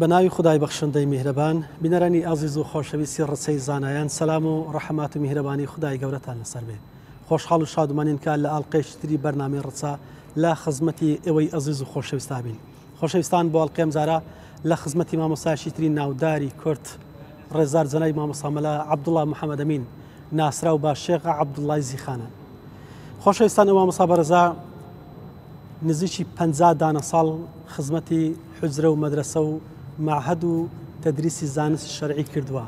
بە ناوی خدای بەخشندەی میهرەبان بینەرانی ئازیز و خۆشەویستی ڕسەی زانایان سەسلام و ڕەحمات و میهرەبانی خدای گەورەتان لەسەر بێ خۆشحاڵ و شادمانینکە لە ئاڵلقەیشتری بەرنامی ڕسا لە خزمەتی ئێوەی ئەزیز و خۆشەویستابین خۆشەویستان بۆ ئەڵلقێم زارە لە خزمەتی مامۆساشی تری ناوداری کورت ڕێزار زەنای مامۆسامەلا عبدوڵا محەممەدەمین ناسرا و باشێغ عبدوڵای زیخانە خۆشەویستان ئەوە مسابەرزا نزیکی پ دانە ساڵ خزمەتی حجرە و مەدرسە و معهد و تدریسی زانست شەرعی کردووە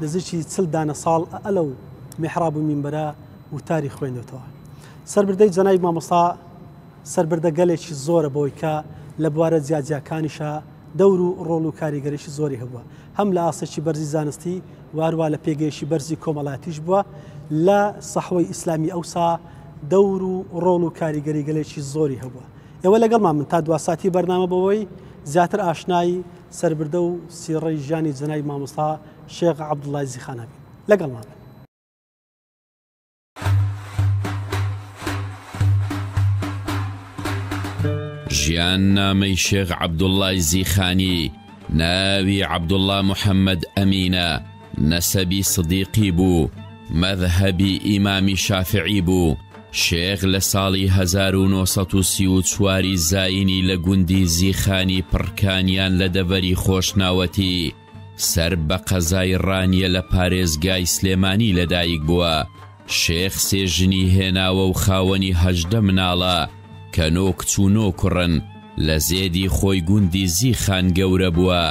نزیکی چل دانە ساڵ ئەلە و میحراب و میمبەرە وتاری خوێندێتەوە سربردەی جەنای مامۆسا سربردە گەلێکی زۆرە بەوەی کە لە بوارە زیادزیەکانیشە دەور و ڕۆڵ و کاریگەریشی زۆری هەبووە هەم لە ئاسەکی بەرزی زانستی واروا لە پێگەیشی بەرزی کۆمەڵاتیش بووە لە سەحوەی ئیسلامی ئەوسا دەور و ڕۆڵ و کاریگەری گەلێکی زۆری هەبووە ئێوە لەگەڵمان من تا دواساتی بەرنامە بەوەی زیاتر ئاشنایی سربردو سيري جاني زناي مصطفى شيخ عبد الله الزيخان هبي لقل ما جيان نامي شيخ عبد الله الزيخاني ناوي عبد الله محمد أمينة نسبي صديقي بو مذهبي إمام شافعي بو شێخ لە ساڵی 1940واری زاینی لە گوندی زیخانی پڕکانیان لە دەبەری خۆشناوەتی سەر بە قەزای ڕانیە لە پارێزگای سلێمانی لەدایک بووە شێخ سێژنی هێناوە و خاوەنی هەجدە مناڵە کە نۆک چوونۆ کوڕن لە زێدی خۆی گوندی زیخان گەورە بووە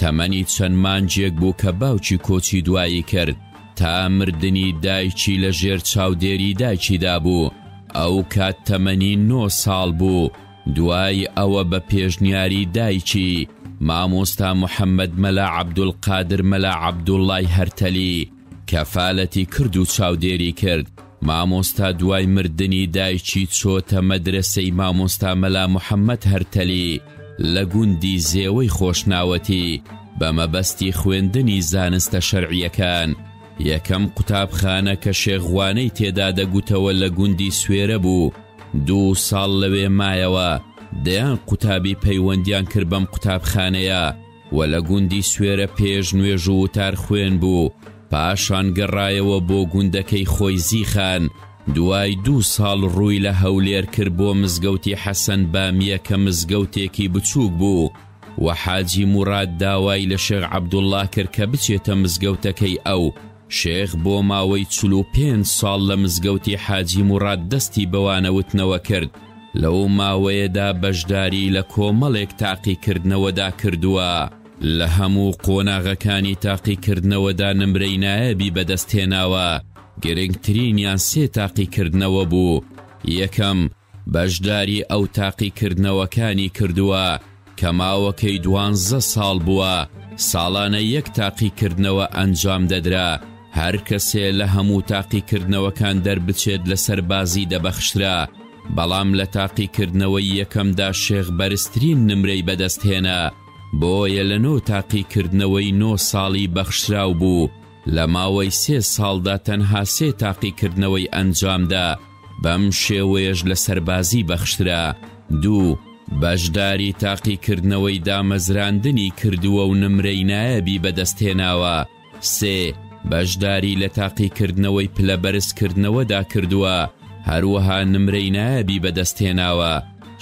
تەمەنی چەند مانجێک بوو کە باوکی کۆچی دوایی کرد تا مردنی دایکی لە ژێر چاودێری دایکیدا بوو ئەو کات تەمەنی نۆ ساڵ بوو دوای ئەوە بە پێشنیاری دایکی مامۆستا محەممەد مەلا عەبدولقادر مەلا عەبدوڵای هەرتەلی کەفاەتی کرد و چاودێری کرد مامۆستا دوای مردنی دایکی چۆتە مەدرسەی مامۆستا مەلا محەممەد هەرتەلی لە گوندی زێوەی خۆشناوەتی بە مەبەستی خوێندنی زانستە شەرعیەکان یەکەم قوتابخانە کە شێغوانەی تێدا دەگوتەوە لە گوندی سوێرە بوو دوو ساڵ لەوێ مایەوە دەیان قوتابی پەیوەندیان کرد بەم قوتابخانەیە وە لە گوندی سوێرە پێش نوێژ و تار خوێن بوو پاشان گەڕایەوە بۆ گوندەکەی خۆی زیخان دوای دوو ساڵ ڕووی لە هەولێر کرد بۆ مزگەوتی حەسەن بامیە کە مزگەوتێکی بچووک بوو و حاجی مورات داوای لە شێغ عەبدوڵا کرد کە بچێتە مزگەوتەکەی ئەو شێخ بۆ ماوەی چل و پێنج ساڵ لە مزگەوتی حاجی موڕات دەستی بەوانەوتنەوە کرد لەو ماوەیەدا بەشداری لە کۆمەڵێک تاقیکردنەوەدا کردووە لە هەموو قۆناغەکانی تاقیکردنەوەدا نمرەی نایەبی بەدەستێناوە گرنگترینیان سێ تاقیکردنەوە بوو یەکەم بەشداری ئەو تاقیکردنەوەکانی کردووە کە ماوەکەی دوانزە ساڵ بووە ساڵانە یەک تاقیکردنەوە ئەنجام دەدرا هەر کەسێ لە هەموو تاقیکردنەوەکان دەربچێت لە سەربازی دەبەخشرا بەڵام لە تاقیکردنەوەی یەکەمدا شێخ بەرزترین نمرەی بەدەستهێنا بۆیە لە نۆ تاقیکردنەوەی نۆ ساڵی بەخشراو بوو لە ماوەی سێ ساڵدا تەنها سێ تاقیکردنەوەی ئەنجامدا بەم شێوەیەش لە سەربازی بەخشرا دوو بەشداری تاقیکردنەوەی دامەزراندنی کردووە و نمرەی نایەبی بەدەستهێناوە سێ بەشداری لە تاقیکردنەوەی پلە بەرزکردنەوەدا کردووە هەروەها نمرەی نایبی بەدەستێناوە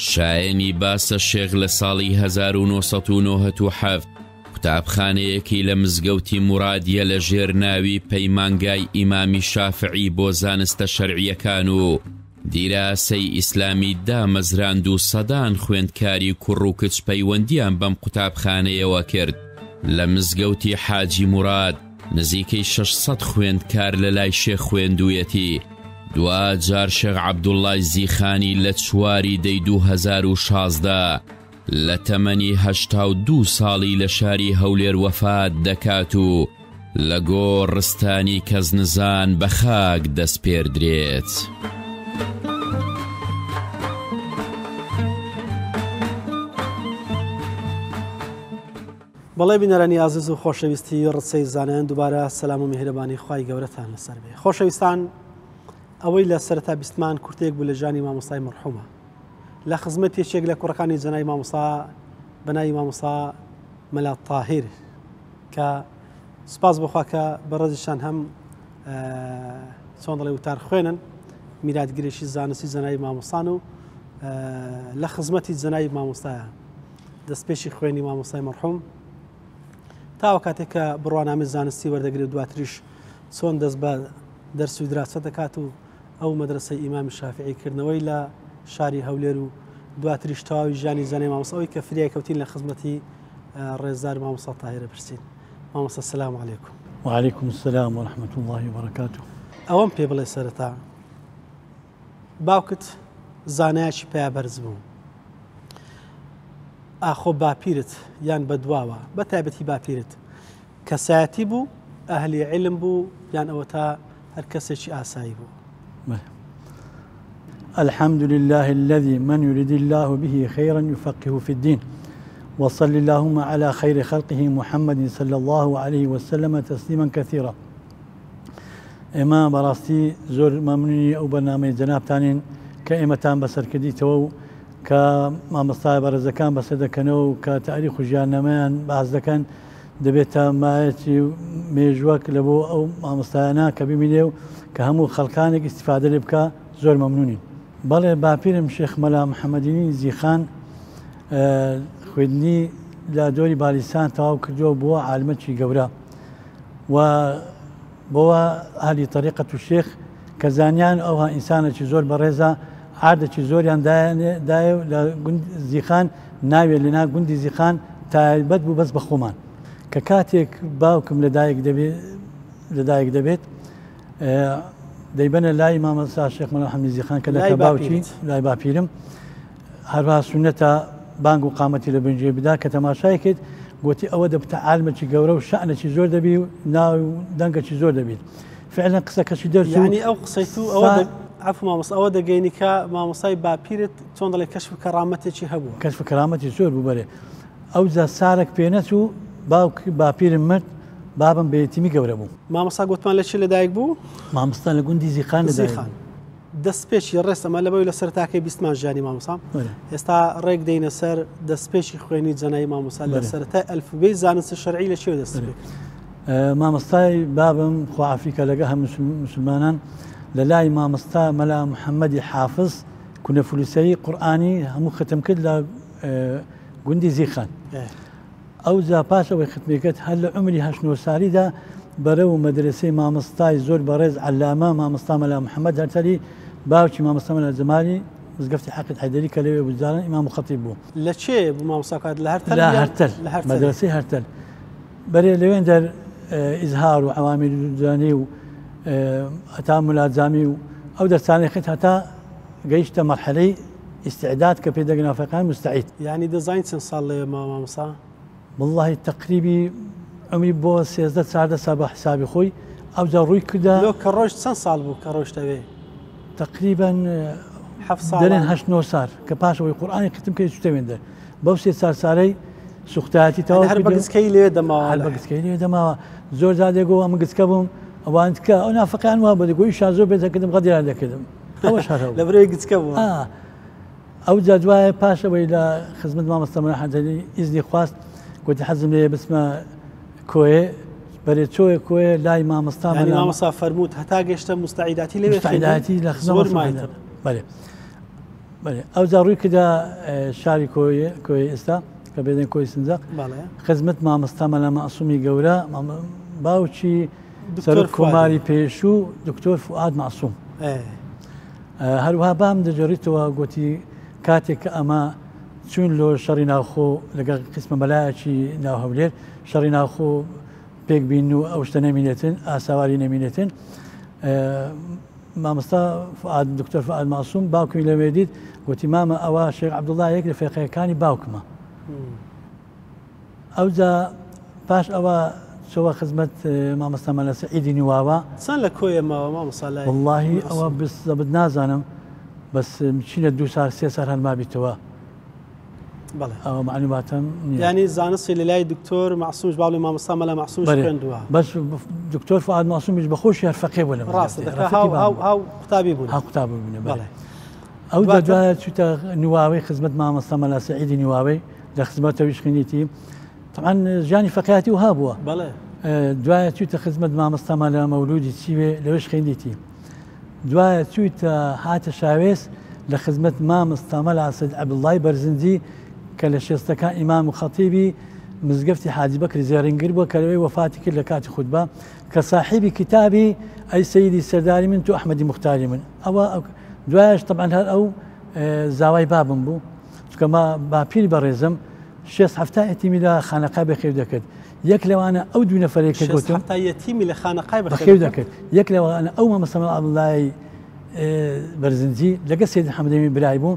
شایەنی باسە شێغ لە ساڵی 1997 قوتابخانەیەکی لە مزگەوتی مورادیە لە ژێر ناوی پەیمانگای ئیمامی شافعی بۆ زانستە شەرعیەکان و دیراسەی ئیسلامی دامەزراند و سەدان خوێندکاری کوڕ و کچ پەیوەندیان بەم قوتابخانەیەوە کرد لە مزگەوتی حاجی موراد نزیکەی 600 خوێندکار لە لای شێ خوێندویەتی دوا جار شێغ عەبدوڵای زیخانی لە چواری دەی 2016 لە تەمەنیه دو ساڵی لە شاری هەولێر وەفاد دەکات و لە گۆڕستانی کەزنزان بە خاک دەست پێدرێت. بەڵێ بینرانی عزیز و خۆشەویستی رسی زنان دوباره سلام و میهرەبانی خی گەورەتان لەسەر بی خۆشەویستان اوی لسر تا بیستمان کورتێک بوو جان امام مصای مرحومه لخزمتی خزمەت تێکێک لە امام مصا مامۆسا امام مصا ملا تاهیر که سپاس بخواه که برزشان هم بخواکە بەڕزیشان هەم چۆندڵی وتار خوێنن میراتگرێکی زانستی زەنای لخزمتی و امام خزمەتی دست مامۆستایە خوین امام مصای مرحوم تاوە کاتێک کە بڕوانامە زانستی وەردەگرێت دواتریش چۆن دەست بە دەرس و دراسە دەکات و ئەو مەدرسە ئیمامی شافعیکردنەوەی لە شاری هەولێر و دواتریش تاوی ژانی زانێ مامۆسەوەی کە فریای کەوتین لە خزمەتی ڕێزار مامۆسا تاهێرە پرسین مامۆسە سلام عیکم وعلیکم السلام ورحمة الله وبركاته ئەوەم پێ بڵێ سەرتا باوکت زانایکی پیابەرز بوو آخو باپیرت یان بدواوا بە بابيرت باپیرت اهل علم بو یان اوتا تا هەر کەسێکی الحمد لله الذي من يريد الله به خيرا يفقه في الدين وصل اللهم على خير خلقه محمد صلى الله عليه وسلم تسليما كثيرا اما براستي زور ممنوني او برنامج جناب تانين كائمتان بسر كديتو کە مامەستای بەرزەکان بەسە دەکەنەوە و کە تاریخ خوژیان نەمایان باز دەکەن دەبێتە مایەتی مێژوەک لە بۆ ئەو مامەستایانە کە ببینێ و کە هەموو خەلکانێک استفاده لێ بکە زۆر مەمنونین. بەڵێ باپیرم شێخ مەلا محەممەدینی زیخان خوێندنی لا دۆری بالیستان تەواو کردووە بۆ عالمەتی گەورە و بۆە علی طریقەت و شێخ کە زانیان ئەوها ئینسانێکی زۆر بەڕێزە ئاردەکی زۆریان دایە لە زیخان ناوێت لەنا گوندی زیخان تایبەت بوو بەس بە خۆمان کە کاتێک باوکم لەدایک لەدایک دەبێت دەیبەنە لای مامەسا شێخمەلا حەمیزی خان کە لەکە باوکی لای باپیرم هەروها سونەتە بانگ و قامەتی لە بنجێ بدا کە تەماشایکێت گوتی ئەوە دەبتە ئالمەکی گەورە و شعنەی زۆر دەبی و ناو دەنگەکی زۆر دەبیت فعلەن قسە کەشی دەرسانی ئەو قسەی و ئەوە ئەف مامۆس ئەوە دەگەینی کە مامۆسای باپیرت چۆن دەڵێ کەشف کەرامەتێکی هەبوو کەشف کەرامەتی زۆر ببەرێ ئەو جا سارێک پێنەچ و باوک باپیرم مرد بابم بێتیمی گەورە بوو مامەسا گوتمان لە چی لەدایک بوو مامۆستا لە گوندی زیخان لە زیخان دەستپێکی ڕێستەمە لەبەوەی لە سەر تاکەی بیستمان ژانی مامۆسام ئێستا ڕێک دەینە سەر دەستپێکی خوێنی جەنایی مامۆسا لە سەرەتا ئەلفبی زانست شەرعی لە چێ دەست مامۆستای بابم خواافیکە لەگە هەم مسلمانان ما مستا ملا محمد حافظ كنا فلسي قرآني هم ختم کرد لە آه، گوندی إيه. أو زا باشا پاشەوەی كت هل عمري عمری هەشنۆ ساریدا بەرە و مەدرسەی مامۆستای زۆر بەڕێز ئەلامە مامۆستا مەلا محەممەد هەرتەلی باوکی مامۆستا مەلا زمانی مزگەفتی حقت حیدری کە لەوێ بزاران ئیمام خەتی بوو لا چێ مامۆساکات لە هەر هەرتل مەدرسی هەرتل مدرسة هرتل بري لوين آه، و إزهار وعوامل جانيو هەتا ملازامی و ئەو دەستانی خت هەتا گەیشتە مەرحەلەی استعداد کە پێدەگەنافەکان مستعید یعنی دەزانین چەند ساڵ لێ مامامسا بڵی تقریبی ئەمی بۆ سێزدە چاردە سا بە حسابی خۆی ئەو جا ڕووی کرددا کە ڕۆژ چەند ساڵ بوو کە ڕۆشتەوێ تقریبان دەێنه سار کە پاشەوەی قورآانی قتم کە شتێوێنندە بەو سێ سار سارەی سوختاتی تا هەر بەگسکەی لێ دەماوە هەر بەگسکەی لێ دەماوە زۆر زیادێک گۆ ئەمە گسکە بووم ئەوان کە ئەو نافقیان وا بەدەگوی شازۆ بێتەکردم غەدیان دەکردم ئەوەش لە برێ گچکەبوو ئەو جا دوایە پاشەوەی لە خزمت مامەستە منە حەنجەلی ئیزنی خواست گوتی حەزم لێ بسمە کۆێ بەێ چۆی کۆێ لای مامەستا يعني مامەسا فەرمووت هەتا گەشتە مستعیداتی لێ فعیداتی لە خزمەمانە بەێ ئەو جا ڕووی کەدا شاری کۆی کۆی ئێستا کە بێدەن کۆی سنجق خزمت مامەستا مەلە مەعسومی گەورە باوچی سەر کۆماری پێشوو دکتۆر فعاد ماسووم هەروها بام دەجێڕیتەوە گوتی کاتێک کە ئەمە چون لۆ شەڕی ناوخۆ لەگەڵ قسمە مەلایەکی ناوهەولێر شەڕی ناوخۆ پێک بین و ئەو شتە نەمینێتن ئاساواری نەمینێتن مامستا دکتۆر فعاد ماسووم باوکوی لەوێدیت گوتی مامە ئەوە شێخ عبدوڵلا یەک لە فێقەکانی باوکمە ئەوجا پاش ئەوە شو خدمت آه، ما مستمل سعيد نواوا سان لكوية ما ما مصلى والله أو بس بدنا زانم بس آه، مشينا دو سار سي سار ما بيتوا بله أو معلوماتم يعني زانسي للاي دكتور معصوم جبال ما مستمل معصوم شكندوا بس دكتور فؤاد معصوم مش بخوش يرفقي ولا راس هاو هاو هاو كتابي بنا هاو كتابي بنا بله أو دجاجة شو تا نواوي خدمت ما مستمل سعيد نواوي لخدمته ويش خنيتي طبعا جاني فقیاتی وهابوا هابووە آه، دوايا تويتا خدمه ما مامەستامان لە مەولودی چیوێ لەوەش خێندیتی دوايا تويتا هاتە شاويس لە ما مامەستامە لە ئاسد عبدڵای بەرزنجی کە امام شێستەکان مزقفتي و خەتیبی مزگەفتی حاجی بەکر زیێرنگر بووە کەلەوەی وفاتی کرد لە کاتی من تو احمد مختاري من او دوایش طبعا هەر او آه، زاوي بابن بو كما ما باپیری شش هفته خانقای شێ هەفتایەتیمی یک خانەقا بەخێو دەکرد یەک لەوانە ئەو دوو نەفرێک گوتمتایەتیمی لە خانەقای بەخێو دەکرد یەک لەوانە ئەو مەمەسەمە ئەڵای اه، بەرزنجی لەگە سێ حەمدەمی برای بوو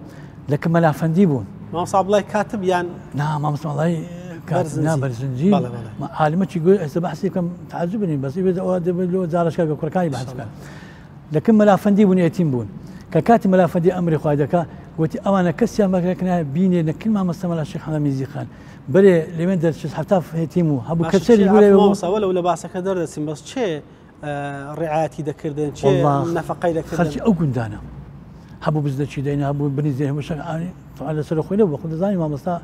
لە ما بوون الله کاتب یان ما الله برزنجی نامامەسمەڵی بەرزنجی چی گوی بحثی ئەستا بەحسیکەم تاج بنین بەسی بێتەوە دەبلو جارشکە بە کوڕەکانی بەحسکە لەکەم مەلافەندی بوون یەتیم بوون کە کاتی مەلافەندی ئەمری خوادەکە لمن ئەوانە کەسیان بەکرێکنا بینێ نە کلما مەسەمەلا شێخ حەمی زیخان بەرێ لێمە دەرچێت هەفتا هێتیم و هەبوو کەچەری بولێەوە لەو لە باسەکە دەردەسیم بەس چێ ڕعاتی هبو بزد شيء دەکرد هبو بني زين مش أنا على سر خوينا وخذ زاني ما مستا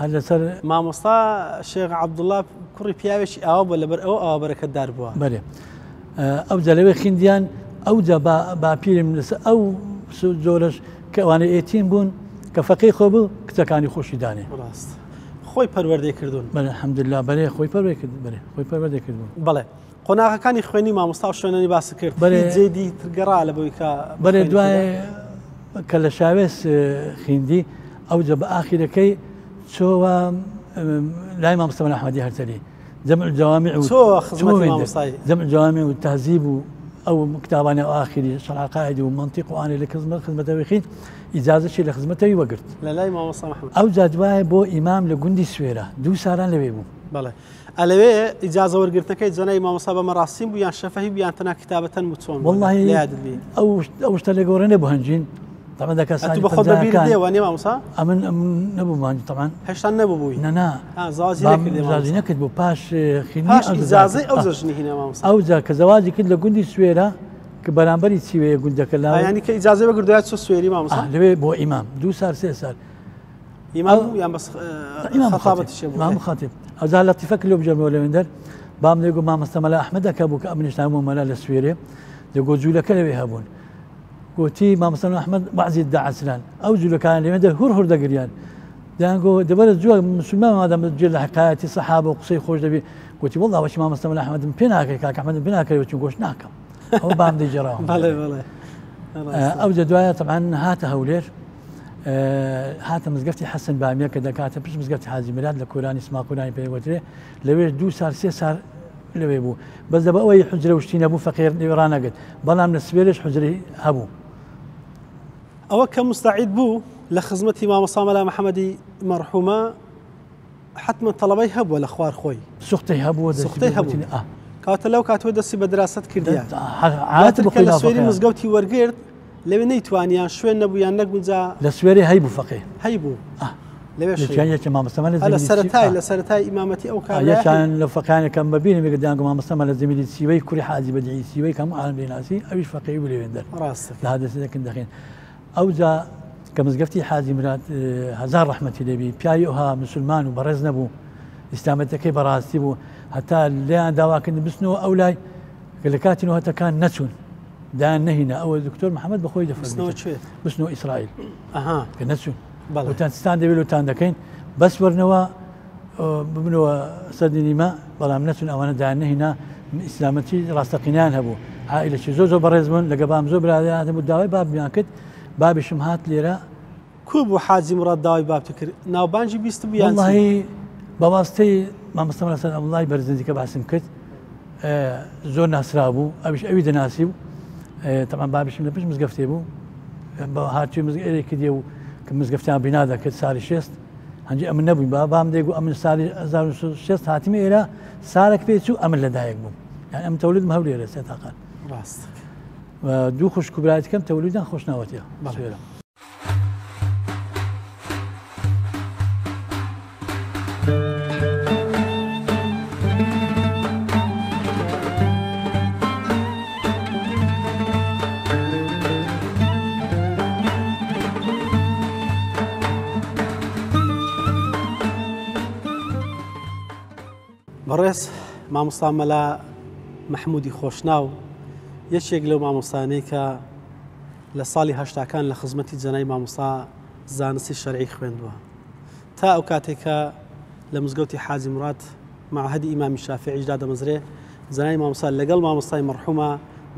بە سر ما مستا الشيخ عبد الله كوري کوڕی أو ولا بر أو أو بركة دار بوا بري آه، أو جەلەوەی خنديان أو جا باپیرم لەس ئەو زۆرش کە ئەوانە ئێتیم بوون کە فەقی خۆ بوو کچەکانی خۆشی دانێ ڕاست خۆی پەروەردە کردوون بەە حمدلا بەێ خۆی پەرێ خۆی پەروەردە کردبوون بەڵێ قۆناغەکانی خوێنی مامۆستا و شوێنەری باس کرد بەێ جێدی ترگەڕا لە بەوەی کە بەێ دوایە کە لە شاوێس خیندی ئەو جە بە ئاخیرەکەی چۆوە لای مامستەمە ئەحمەدی هەرتەری جەم جاوامی جەم جاوامی و تازیب و او كتاب انا اخري شرع قائد ومنطق وانا لخدمة خدمة ويخيد اجازه شي لخدمة وقرت لا لا امام محمد او جادواي بو امام لجندي سويرا دو ساران لبيبو بلى الوي اجازه ورقرت كي جنى امام صاحب مراسيم بيان شفهي بيان تنا كتابة متون والله او او اشتلقوا رنا بهنجين طبعا ذاك الساعه انتم بخود بيل دي واني ما مصا امن نبو ما طبعا هشتا نبو بوي نانا اه زازي لك دي زازي لك بو باش خيني باش زازي او زشني آه. هنا ما مصا او ذاك كزواجي كل قندي سويرا كبرامبري سيوي قلت لك لا يعني آه، كاجازه بقدرات سو سويري ما مصا اه بو امام دو سار سي سار امام يعني بس امام خطابه الشيخ امام خطيب ازال لطيفك لو بجمع ولا من دار بام ليقو ما مستملا احمد كابو كابن شتامو ملا لسويري ليقو جولا كلبي هابون ما مثلا گوتی مامۆستان ئەحمد بەعزی داعسران ئەو جلەکان لێمەدە هور هور دەگریان يعني. دانگۆ دەبەرە جووە مسلمان مادەم جێ لە حکایەتی سەحاب و قسەی والله واش ما مثلا احمد بن پێ ناکەی احمد بن ناکەی چون گۆشت ناکەم ئەو بام او دەیجێڕەوە ئەو دەدوایە تەعاان هاتە هەولێر آه، هاتە مزگەفتی حەسن بامیە کە دەکاتە پیش مزگەفتی حازیمرات لە کۆرانی سماکۆرانی پێوەترێ لەوێ دو سال سێ سال لبيبو بس بەس دەبە حجره حجرە ابو فقير نيرانا قد بەڵام من سوێرش حجری هەبوو ئەوە کە مستعید بوو لە خزمەتی مامەسامەلا محەممەدی مەرحومە حتممە تەڵەبەی هەبووە لە خوار خۆی سوختی هەبووە سوختی هەبوو کاتە لەو کاتەوە دەستی بە دراست کردیان لە سوێری مزگەوتی وەرگرت لەوێ نەیتوانیان شوێن نەبوویان نەگونجا لە سوێری هەی بوو فەقی هەی بوو سەرای لە سەرای ئیمامەتی ئەو کاریان لە فەکانەکەم ببینم گەدانگو مامەسەمە لە زمینی سیوەی کوری حازی بەدی سیوەی کەم ئالمێناسی ئەویش فەقی بلێوێندەر ڕاست لە هەدەسەکەن دەخێن او كما زغفتي حازم مرات آه، هزار رحمه لي بي بيايوها مسلمان وبرزنا بو استعملتك براستي بو حتى لا دواء كن بسنو اولاي كلكاتي هتا كان نسون دا نهنا او الدكتور محمد بخوي دفر بسنو بسنو اسرائيل اها كان نسون وتان ستاند بيلو تان دكين بس ورنوا آه، بمنو صدني ما بلا نسون او انا دا نهينا اسلامتي راستقينان هبو عائله شي زوزو برزمون لقبام زوبر هذا مدعي باب ياكد بابشم هات لێرە کو بوو حاجی مراد داوای بابتە کرد ناوبانجی بیست بوو یانڵی بەواستەی مامەستەمە سەر ئەمڵای بەرزنجیکە باسم کرد زۆر ناسرا بوو ئەوش ئەوی دەناسی و تەمان بابشم لە پێش مزگەفتێ بوو بە هاچی مزگەرێکی دێ و کە مزگەفتیان بینادا کرد ساری شێست هەنج ئەمن نەبووین با بام دەیگو ئەمن سالی 1600 هاتیمە ئێرە سارەک پێچ و ئەمن لەدایک بووم یان ئەم تەولید هەولێرە سێتاقان ڕاست. دوو خوش کوبرایەتەکەم تەولودان خۆشناوەتە بەێرە. بەڕێز مامۆستا مەلا مححمودی خۆشناو یەکێک لەو مامۆستانەی کە لە ساڵی هەشتاکان لە خزمەتی جەنای مامۆسا شرعی خوند و تا ئەو کاتێکە لە مزگەوتی حازی مرات معهدی ئیمامی شافعیشدا دەمەزرێ زانای مامۆسا لەگەڵ مامۆستای مەرحومە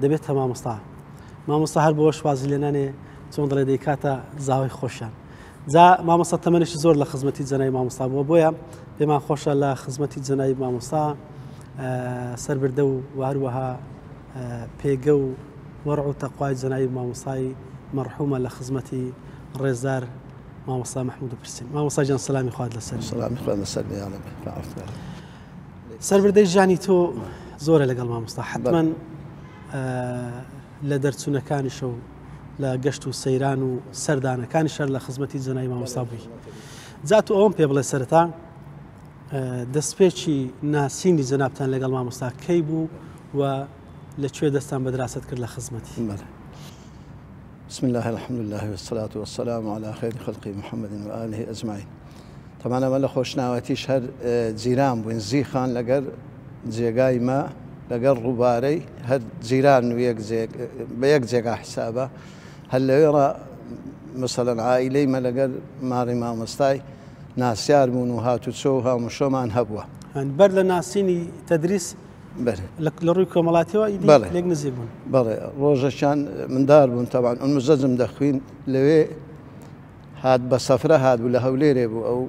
دەبێت هە مامۆستا مامۆستا هەر بۆەوە شوازی لێنانێ چۆن دەڵێ دەیکاتە زاوای خۆشیان جا مامۆستا تەمەنیشی زۆر لە خزمەتی جەنای مامۆستا بووە بۆیە پێمان خۆشە لە خزمەتی جەنای مامۆستا آه، سربردو و هەروەها پێگە و وەرع و تەقوای جەنایی مامۆسای مەرحومە لە خزمەتی ڕێزار مامۆسا مححمود پرسین مامۆسا جان سلامي خالد لەسەر يا رب لەسەر سەربردەی ژانی تۆ زۆرە لەگەڵ مامۆستا ما لە دەرچوونەکانیشە و لە كان شو سەیران و سەردانەکانی شەر لە خزمەتی جەنایی مامۆسا بووی جات و ئەوم پێ بڵێ سەرتا دەستپێکی ناسینی جەنابان لەگەڵ مامۆستا کەی بوو و لەکوێ دەستان بەدراست کرد لە بسم الله الحمد لله والصلاة والسلام على خير خلقي محمد وآله أجمعين طبعا ما لە خۆشناوەتی شەر اه، زيران بووین زيخان لەگەر جێگای ما لەگەر ڕووبارەی هەر جیران و اه، بە یەک جێگا حسابە هەر لەوێڕە مثلەن ما مە لەگەر ماری مامۆستای ناسیار بوون و هاتوچۆ و هامشۆمان هەبووە. بەر لە ناسینی تەدریس لە ڕووی کۆمەڵاتیەوە لێک نزیک بوون بەڵێ ڕۆژەشان مندار بوون تاوان ئەو مزەزم دەخوین لەوێ هات بە سەفرە هات بوو لە هەولێرێ بوو ئەو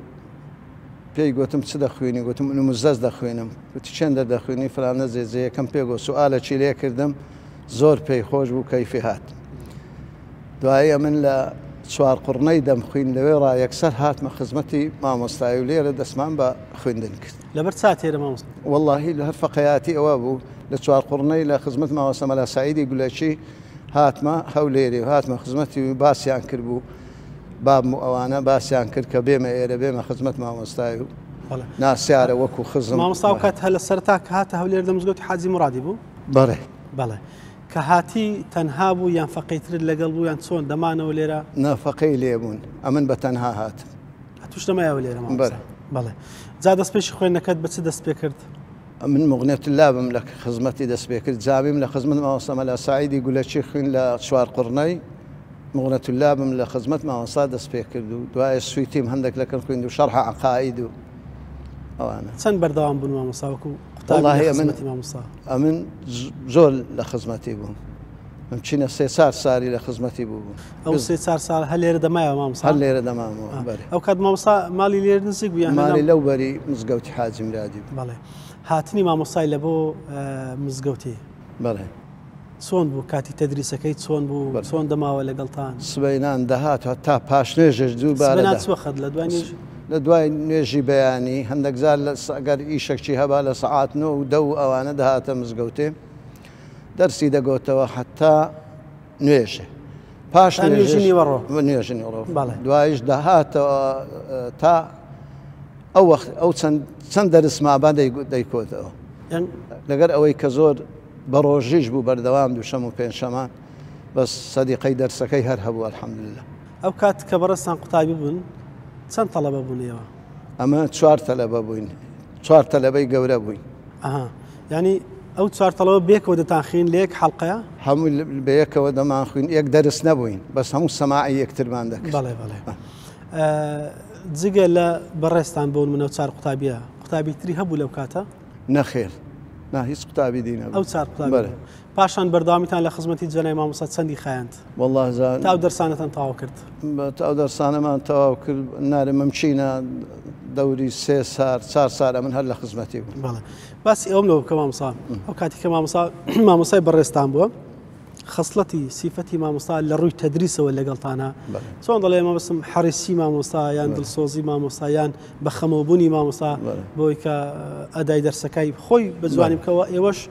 پێی گوتم چ دەخوێنی گوتم من مزەز دەخوێنم وتی چنددە دەخوێنی فرانە زێزەیەکەم پێگۆ سوالە چی لێ کردم زۆر پێی خۆش بوو کەیفی هات دوایە من لە چوار قڕنەی دەمخوین لەوێ ڕایەکسەر هاتمە خزمەتی مامۆستای و لێرە دەسمان بە خوێندن کرد لبرت ساعتي ما وصل والله فقياتي وابو لتشوار قرني لا لخدمت ما وصل ملا سعيد يقول لك شي هاتما هات ما خدمتي باسيان كربو باب مؤوانا باسيان كرد كبيما ايرا بيما خدمت ما مستايو ناس سيارة وكو خزم ما مستاو كات هل سرتاك هات هوليري لمزقوت حازي مرادي بو بره بله كهاتي تنهابو يان فقيتر لقلبو يان تسون دمانا وليرا نافقي ليبون امن بتنها هات هتوش دمايا وليرا ما بره بله زاد اسبيش خوين نكد بس دس سبيكرت من مغنية الله لك خدمتي دس سبيكرت زابي من خدمة ما وصل ملا سعيد يقول لك شيخ لا شوار قرني مغنية الله بملا خدمة ما وصل دس بيكرد ودعاء السويتي مهندك لكن خوين دو شرح عقائد و أو أنا سن بردوان بنو ما وصل والله هي من ما وصل من زول لخدمتي بهم من چینە سێ سار ساری لە خزمەتی بوو ئەو سێ چار سال هە لێرە دەمایە مامسا هەر لێرە دەمامەوە ئەو کات مامسا ماڵی لێر نزیک بوویان ماری لەو بەری مزگەوتی حاجمرادی بڵێ هاتنی مامۆسای لە بۆ مزگەوتی بڵێ چۆن بوو کاتی تەدریسەکەی چۆن بوو چۆن دەماوە لەگەڵتان سبەینان دەهات تا پاش نوێژش دوو بار خەت لە دوانی لە دوای نوێژی بەیانی هەندێکزار لەگەر ئیشەکچی هەبا لە سعات نو و دە و ئەوانە دەهاتە مزگەوتێ دەرسی دەگۆتەوە حتا نوێژێ پاش نوێژنیڕۆ دوایش داهاتەوە تا ئەو ئەو چەند دەرسمابا دەیکۆتەوە يعني لەگەر ئەوەی کە زۆر بەڕۆژیش بوو بەردەوام دووشەم و پێنجشەمان بەس سەدیقەی دەرسەکەی هەر هەبوو الحەمدلله ئەو کات کە بەڕستان قوتابی بوون چەند تەلەبە بوونیەوە ئەمە چوار تەلەبە بووین چوار تەلەبەی گەورە بووین ینی ئەو چارتەڵەوە بێکەوە دەتانخین لێک حڵقەیە هەموو بەیەکەوە دەمان خوین یەک دەرس نەبووین بەس هەموو سەماعی یەکترمان دەکرد بەڵێ بەڵێ جگە لە بەڕێستان بۆن منە چار قوتابیە قوتابی تری هەبوو لەو کاتە نەخێر نا هیچ قوتابی دینە ئەو چار پاشان بەردامیتان لە خزمەتی جەنای مامۆستا چەندی خایند والله تاو دەرسانەتان تاوا کرد تاو دەرسانەمان تەواو کرد نارمم چینە دەوری سێ سار چار سارە من هەر لە خزمەتی بوو باسی ئەوم لەوە بکە مامسا ئەو کاتی کە مامسا مامۆسای بەڕێستان بووە ما خصلەتی سیفەتی مامۆستا لە ڕووی تەدریسەوە لەگەڵتانە چۆن دەڵێ مەبستم حرسی مامۆستا یان ما مامۆستایان بە خەمەبوونی مامۆستا بۆی کە ئەدای دەرسەکەی خۆی بزانیم کەەوە ئێوەش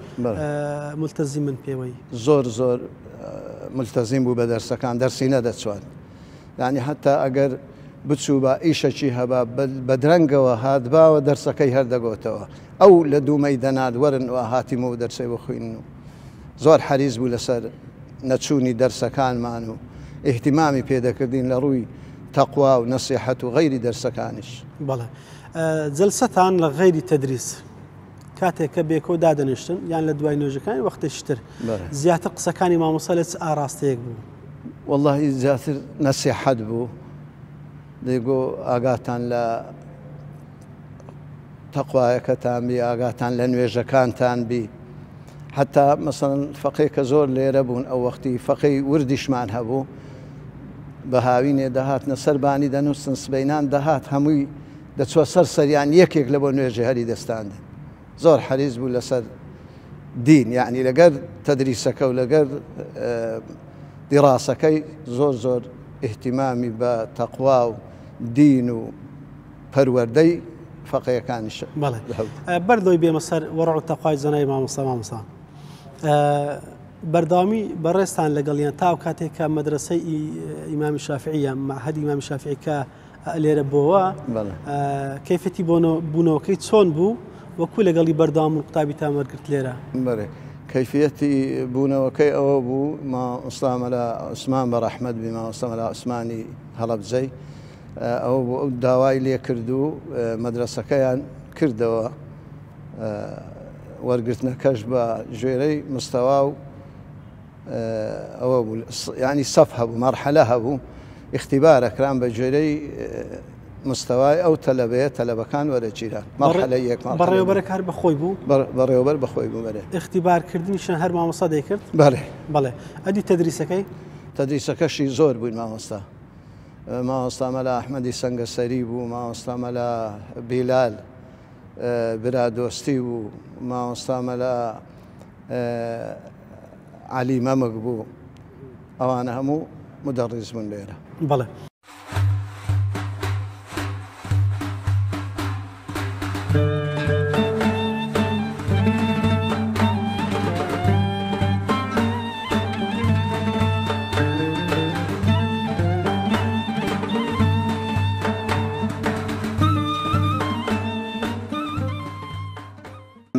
ملتەزی من پێوەی زۆر زۆر آه، ملتەزیم بوو بە دەرسەکان دەرسی نەدەچوان دانی يعني هەتا ئەگەر بچوو بە ئیشەکی هەبا بە درەنگەوە هاتباوە دەرسەکەی هەردەگۆتەوە ئەو لە دوومەی دەنات وەرن و هاتیمە و دەرسەی درسي و زور حريز بوو لەسەر نتشوني نەچوونی دەرسەکانمان و احتیمامی پێدەکردین لە ڕووی تەقوا و نەسیحەت و غیری دەرسەکانیش بەڵێ أه، جلسەتان لە غیری تەدریس کاتێککە بێکۆ دادەنیشتن یان يعني لە دوای نوێژەکانی وەختشتر زیاتر قسەکانی مامۆسە لە ئاراستەیەک بوو واللهی زیاتر نەسیحەت بوو دەیگۆ ئاگاتان لە تەقوایەکەتان بی ئاگاتان لە نوێژەکانتان بي حتى مثلا فقي كزور ليربون او وقتي فقي وردش مان هبو بهاوين دهات نصر باني دا دنوسن سبينان دهات هموي دتسو سر سر يعني يك يك لبون يجي هري دستان زور حريز بولا سر دين يعني لقد تدريسك او آه، قد دراسك زور زور اهتمامي بتقوى ودين وفروردي فقيه كان بله آه، برضو يبي مصر ورع التقوى الزنا امام مصر امام مصر بەردامی بەڕێستان لەگەڵیان تاو کاتێک کە مەدرسەی ئیمامی شافعیە مەحد ئیمامی شافعیکە لێرە بۆەوە کەفەتی بۆنەوە بوونەوەکەی چۆن بوو وەکو لەگەڵی بەردام و قوتابی تامەرگرت لێرە بەێ کەفەتی بوونەوەکەی ئەوە بوو ما ئوسلامە لە عوسمان بە ڕەحمد بما ئوسلامە لە عوسمانی هەڵەبجەی ئەو ئەو داوای لێ کردو مەدرسەکەیان کردەوە ورقتنا كشبه جيري مستوى آه، او يعني صفها بمرحله هبو اختبار اكرام بجيري آه، مستواي او طلبه طلبه كان ولا جيره مرحله يك مرحله بري وبرك هر بخوي بو بري وبر بخوي بو بري اختبار كردني شن هر ما مصاد يكرد بله بله ادي تدريسك اي تدريسك شي زور بو ما مصا ما مصا ملا احمد سنگ سري بو ما مصا ملا بلال برادۆستی و مامۆستا مەلا اه، علی مەمەک بوو ئەوانە هەموو مدەڕیزمن لێرە بڵێ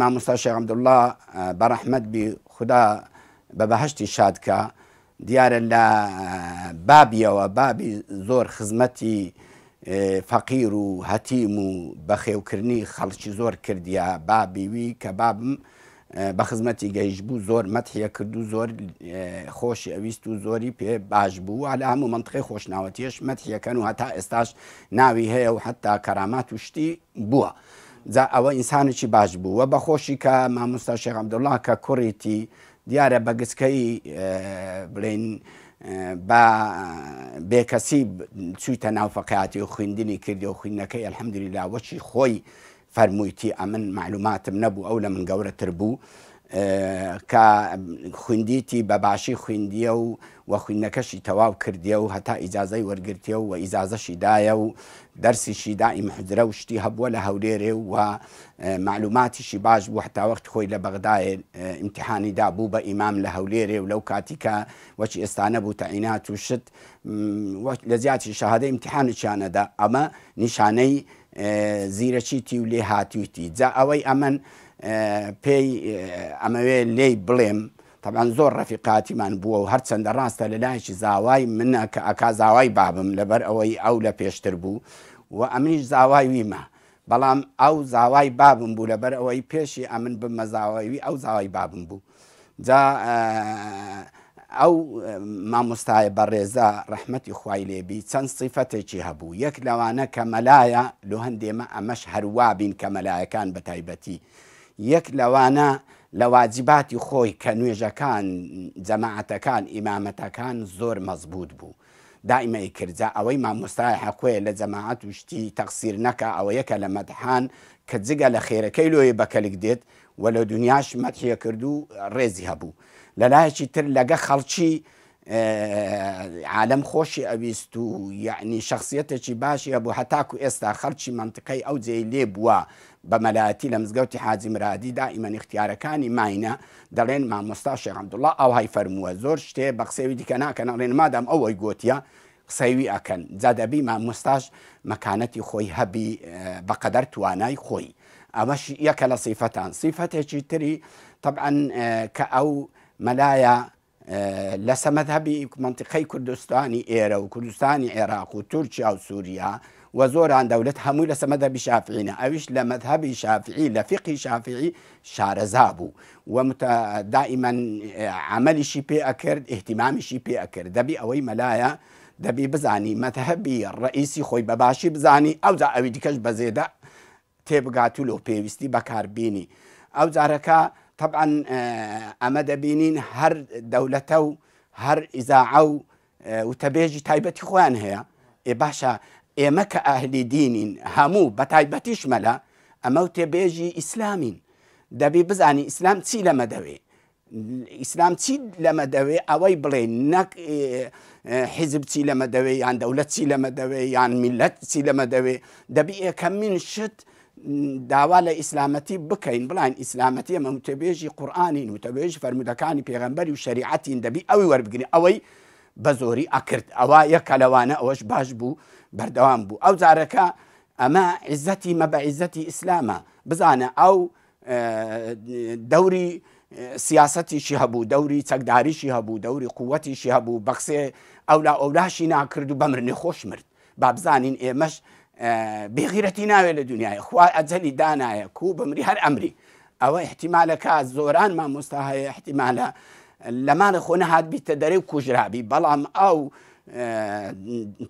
مامۆستا شێغمدوڵله بەڕەحمد بی خوددا بە بەهشتی شادکە دیارە لە بابیەوە بابی زۆر خزمەتی فەقیر و هەتیم و بەخێوکردنی خەڵکی زۆر کردیا بابیوی کە بابم بە خزمەتی گەیش بوو زۆر مەتحە کرد و زۆر خۆشی ئەویست و زۆری پێ باش بوو ئالا هەموو منتقی خۆشناوەتیش مەتحەکەن و هەتا ئێستاش ناوی هەیە و هەتا کەرامات و شتی بووە. ئەوە ئینسانێکی باش بوو وە بەخۆشی کە مامۆستا شێغەمدەڵا کە کوڕێتی دیارە بە گسکەی بڵین بە بێکەسی چوویتە ناوفەقاتی و خوێندنی کردی و خوێندنەکەی ئەلحەمدلی لاوەچی خۆی فەرموویتی ئەمن معلوماتم نەبوو ئەو لە من گەورەتر بوو. کە خوندیتی بە باشی خوێندیە و وە خوێندنەکەشی تەواو کردیە و هەتا ئیجاازەی وەرگرتیە و وە ئیجاازەشیدایە و دەرسیشی دائیم حدرە و شتی هەبووە لە هەولێرێ و معلوماتیشی باش بوو حتاوەخت خۆی لە بەغدای امتحانیدا بوو بە ئیمام لە هەولێرێ و لەو کاتیکە وەچی ئێستانە بوو تەعینات و شت لە زیاتی شەهادە امتحانیانەدا ئەمە نیشانەی زیرەچی تی و لێ هاتوویتی جا ئەوەی ئەمن پێی ئەمەوێ لێی بڵێم تەبان زۆر ڕەفیقاتیمان بووە و هەرچەندە ڕاستە لە لایکی زاوای منە کە ئەکا زاوای بابم لەبەر ئەوەی ئەو لە پێشتر بوو و ئەمنیش زاوای ویمە بەڵام ئەو زاوای بابم بوو لەبەر ئەوەی پێشی ئەمن بمە زاوایوی ئەو زاوای بابم بوو جا ئەو مامۆستایە بە ڕێزە ڕەحمەتی خوای لێبی چەند سیفەتێکی هەبوو یەک لەوانە کە مەلایە لە هەندێمە ئەمەش هەروابین کە مەلایەکان بە تایبەتی. یەک لەوانە لە واجیباتی خۆی کە نوێژەکان جەماعەتەکان ئیمامەتەکان زۆر مەزبوط بوو. دائمە کردجا ئەوەی مامۆستای حکوێ لە جەماعات وشتی تەقسیر نەکە ئەوە یەکە لە مەدحان کە جگە لە خێرەکەی لۆی بەکەلک دێت و لە دنیاش مەتحە کرد و ڕێزی هەبوو. لەلایەکی تر لەگە خەڵکی آه، عالم خۆشی ئەویست و یعنی شخصیتێکی باشی هەبوو هەتاکو ئێستا خەرچی منطقەی ئەو جێی لێ بووە بە مەلاەتی لە مزگەوتی حاجیمرادیدا ئیمەن اختیارەکانی ماینە عبد الله أو هاي فرموا زور شتي شتێ بە كانا كان ما آه، دام آه، أو ئەوەی قسيوي أكن زاد جادەبی مع مەکانەتی مكانتي خوي هبي بقدر تواناي خوي یەکە لە صفتان صفته تري طبعا كأو ملايا لە سەمەذهبی منطقەی کوردستانی ئێرە و کوردستانی عێراق و تورکیا و سووریا وە زۆران دەولت هەمووی لە سەمەدەبی شافعینە ئەویش لە مەذهبی شافعی لە فقی شافعی شارەزا بوو و دائیمەن عملیشی پێ ئەکرد احتیمامیشی پێ ئەکرد دەبی ئەوەی مەلایە دەبی بزانی مەتەهبی ڕئیسی خۆی بەباشی بزانی ئەوجا ئەوی دیکەش بەزێدە تێبگات و لۆ پێویستی بەکاربیانی ئەو جارەکە طبعا ئەمە دەبینین هەر دەولەتە و هەر ئیزاعە و وتەبێژی تایبەتی خۆیان هەیە ئێ باشە ئێمە کە ئاهلی دینین هەموو بە تایبەتیش مەلا ئەمە و تێبێژی ئیسلامین دەبی بزانی ئیسلام چی لەمە دەوێ ئیسلام چی لەمە دەوێ ئەوەی بڵێ نەک حیزب چی لەمە دەوێ یان دەولەت چی لەمە دەوێ یان میلەت چی لەمە دەوێ دەبی ئێکەمین شت داوا لە ئیسلامەتی بکەین بڵین ئیسلامەتی ئەمە متەبێژی قورآانین و تەبێژ فرەرمودەکانی پێغمبەری و شریعەتین دەبی ئەوی وەربگرنی ئەوەی بە زۆری ئەکرد ئەوە یەکەلەوانە ئەوەش باش بوو بەردەوام بوو ئەو جارەکە ئەمە عزەتی مەبە عیزەتی ئیسلامە بزانە ئەو دەوری سیاستیشی هەبوو دەوری چەکداریشی هەبوو دەوری قوەتیشی هەبوو بەخسێ ئەولا ئەولاشی ناکرد و بەمر نەخۆش مرد با بزانین ئێمەش بێغیرەتی ناوێت لە دنیای خوا ئەجەلی دانایە کو بمری هەر ئەمری ئەوە احتیمالەکە زۆرانمان مستاهەیە احتیمالە لەمانە خۆنە هاات بیتە دەرێ و کوژرابی بەڵام ئەو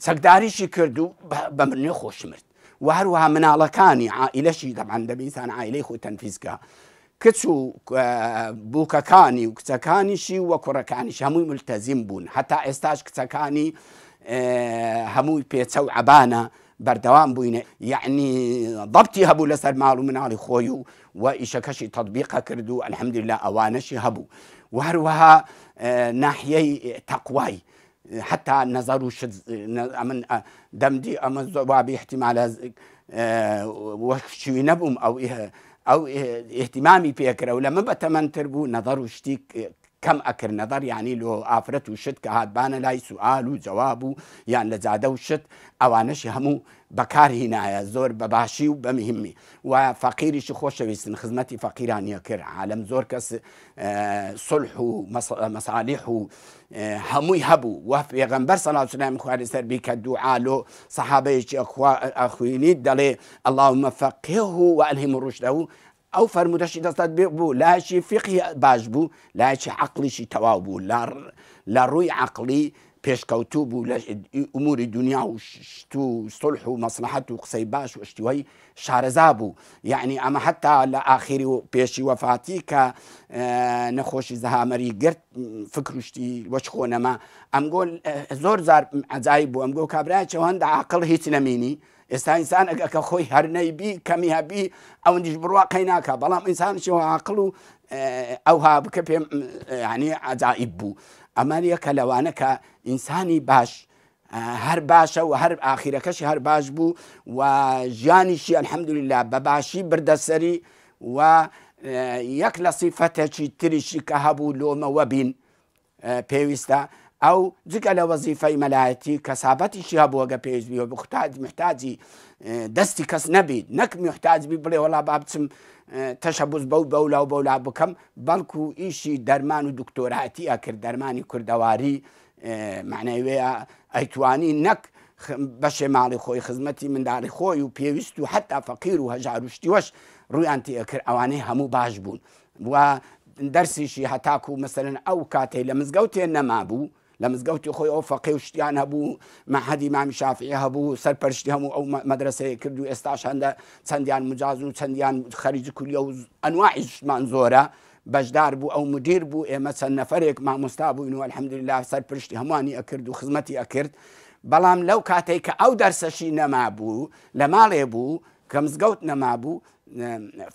چەکداریشی کرد و بە منێ خۆشمرد و هەروەها مناڵەکانی عائلەشی دەبان دەبیسان عیلەی خۆ تەنفیزکە کچ و بووکەکانی و کچەکانیشی وە کوڕەکانیش هەمووی ملتەزیم بوون هەتا ئێستاش کچەکانی هەمووی پێچە و عبانە بردوام بوينه يعني ضبطي هبو لسر ماڵ من علي خۆی و و كردو الحمد لله و ئەلحەمدللا ئەوانەشی هەبوو و هەروەها آه، ناحیەی تەقوای حتا نەزەر و من آه، دەمدی ئەمە زۆبابی احتیمالە آه، وەشوی نەبووم ئەو ئەو احتیمامی پێکرە و لەمە بەتەمەندتر کەم ئەکر نەدەر ینی لۆ ئافرەت و شت کە هاتبانە لای سوال و جواب و یان لە جادە و شت ئەوانەشی هەموو بەکارهینایە زۆر بەباشی و بەمهمی و فەقیریشی خۆشەویستن خزمەتی فەقیرانە کرد عالم زۆر کەس سلح و مەساالح و هەمووی هەبوو وە پێغمبەر سەلاچنایم خواری سەربی کە دوعاالۆ سەحابەیەکی ئەخوینیت دەڵێ ئەلله مەفەقێ و وەلهیم ڕوشدە و ئەو فەرمودەشی دەستات بێ بوو لاشی فقی باش بوو لایکی عقلیشی تەواو بوو لە ڕووی عقلی پێشکەوتوو بوو لە ئوموری دنیا و سلح و مەسلحەت و قسەی باش و شتیوەی شارەزا بوو یعنی ئەمە حتا لە ئاخری و پێشی وەفاتی کە نەخۆشی زەهامەری گرت فکرشتی وەچ خۆنەما ئەمگۆ زۆر زار ئەزایی بوو ئەمگۆ کابراای چەوەند عقل هیچ نەمینی ئێستا ئینسان ئەگەکە خۆی هەرنەیبی کەمیابی ئەو دیش بڕوا قەی ناکە بەڵام ئینسانشی عقل و ئەو ها بکە پێم ینی ئازائب بوو ئەمانە کە لەوانەکە ئینسانی باش. هەر باشە و هەر ئاخیرەکەشی هەر باش بوو و ژیانیشی ئەلحەمدوللا بە باشی بردەسەری و یەک لە سیفەتەکی تریشی کە هەبوو لۆمەوە بین پێویستە ئەو جگە لە وەزیفەی مەلایەتی کەسابەتیشی هەبووە گە پێشبی و بختاج محتاجی دەستی کەس نەبیت نەک محتاجبی بڵێ وڵا بابچم تەشەبوز بەو بەولا و بەولا بکەم بەڵکو و ئیشی دەرمان و دکتۆراتی ئەکرد دەرمانی کوردەواری معنەوەیە ئەیتوانی نەک بە شێماڵی خۆی خزمەتی منداڵی خۆی و پێویست و حتا فەقیر و هەژاروشتی وەش ڕوویان تێکرد ئەوانەی هەموو باش بوون و دەرسیشی هەتاکو و مەسەرن ئەو کاتێ لە مزگەوتێ نەما بوو لە مزگەوتی خۆی ئەو فەقی و شتیان هەبوو مەحدی مامی شافعی هەبوو سەرپەرشتی هەموو ئەو مەدرسەیە کرد و ئێستاش هەندە چەندیان مجاز و چەندیان خەریج کولیە و ئەنواعیشمان زۆرە. بەشدار بوو ئەو مدیر بوو ئێمە چەند نەفرێک مامۆستا بووین و الحمدلله سەر پشتی هەمووانی ئەکرد و خزمەتی ئەکرد بەڵام لەو کاتێک کە ئەو دەرسەشی نەما بوو لە ماڵێ بوو کە مزگەوت نەما بوو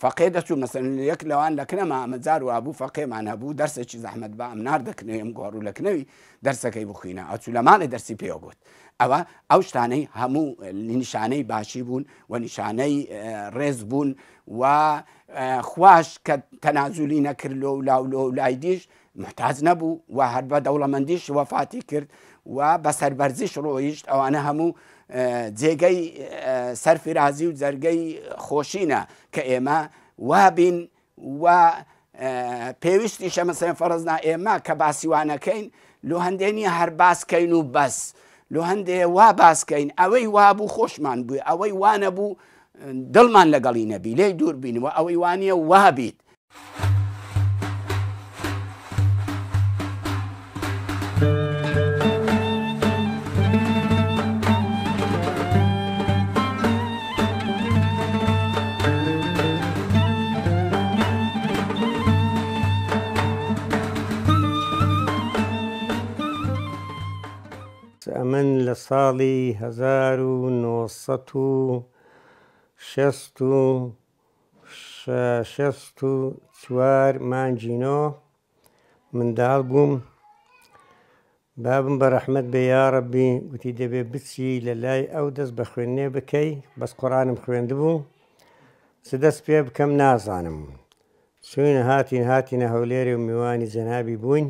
فەقێ دەچوو مەسن یەک لەوان لەکنەما ئەمەجار و هەبوو فەقێمان هەبوو دەرسێکی زەحمەت بە ئەم نردەکنەوەم گۆڕ و لەکنەوەی دەرسەکەی بخینە ئەچوو لەمانە دەرسی پێوەگوت ئەوە ئەو شتانەی هەموو نیشانەی باشی بوون و نیشانەی ڕێز بوون و خواش کە تەنازولی نەکردلو و لاولۆ و لای دیش محتاج نەبوو و هەر بە دەوڵەمەندیش وەفاتی کرد و بە سەربەرزیش ڕۆیشت ئەوانە هەموو جێگەی سەرفیرازی و جەرگەی خۆشینە کە ئێمە وابین و پێویستی شەمەسەن فەرزنا ئێمە کە باسیوانەکەین لۆ هەندێنی هەر باسکەین و بەس لۆ هەندێ وا باسکەین ئەوەی وابوو خۆشمان بووی ئەوەی وانە بوو دڵمان لەگەڵی نەبی لێ دوور بینەوە ئەوەی وانە وابیت. من لە ساڵی 1960 چوار مانجینۆ منداڵ بووم بابم بە ڕەحمت بە یاڕەبی گوتی دەبێ بچی لە لای ئەو دەست بە خوێنێ بکەی بەس قڕانم خوێندبوو چ دەست پێ بکەم نازانم چوینە هاتین هاتینە هەولێری و میوانی جەنابی بووین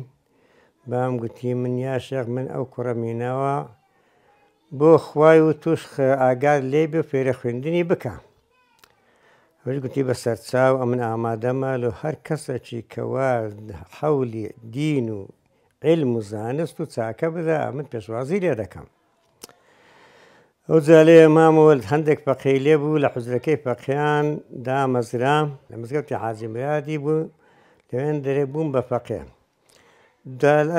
بام گوتی من یا شەق من ئەو کوڕەمینەوە بۆ خوای و توش ئاگار لێ بێ فێرە خوێندنی بکە. هەش گوتی بە سەرچاو ئە من ئامادەمە لە هەر کەسەکی کەوا حەولی دین و علم و زانست و چاکە بدا من پێشوازی لێ دەکەم. ئەو جالەیە مامەوە هەندێک پەقی لێ بوو لە حوزەکەی پەقیان دامەزرا لە مزگەوتی حازیمرادی بوو لەوێن دەرێ بووم بە فەقیان.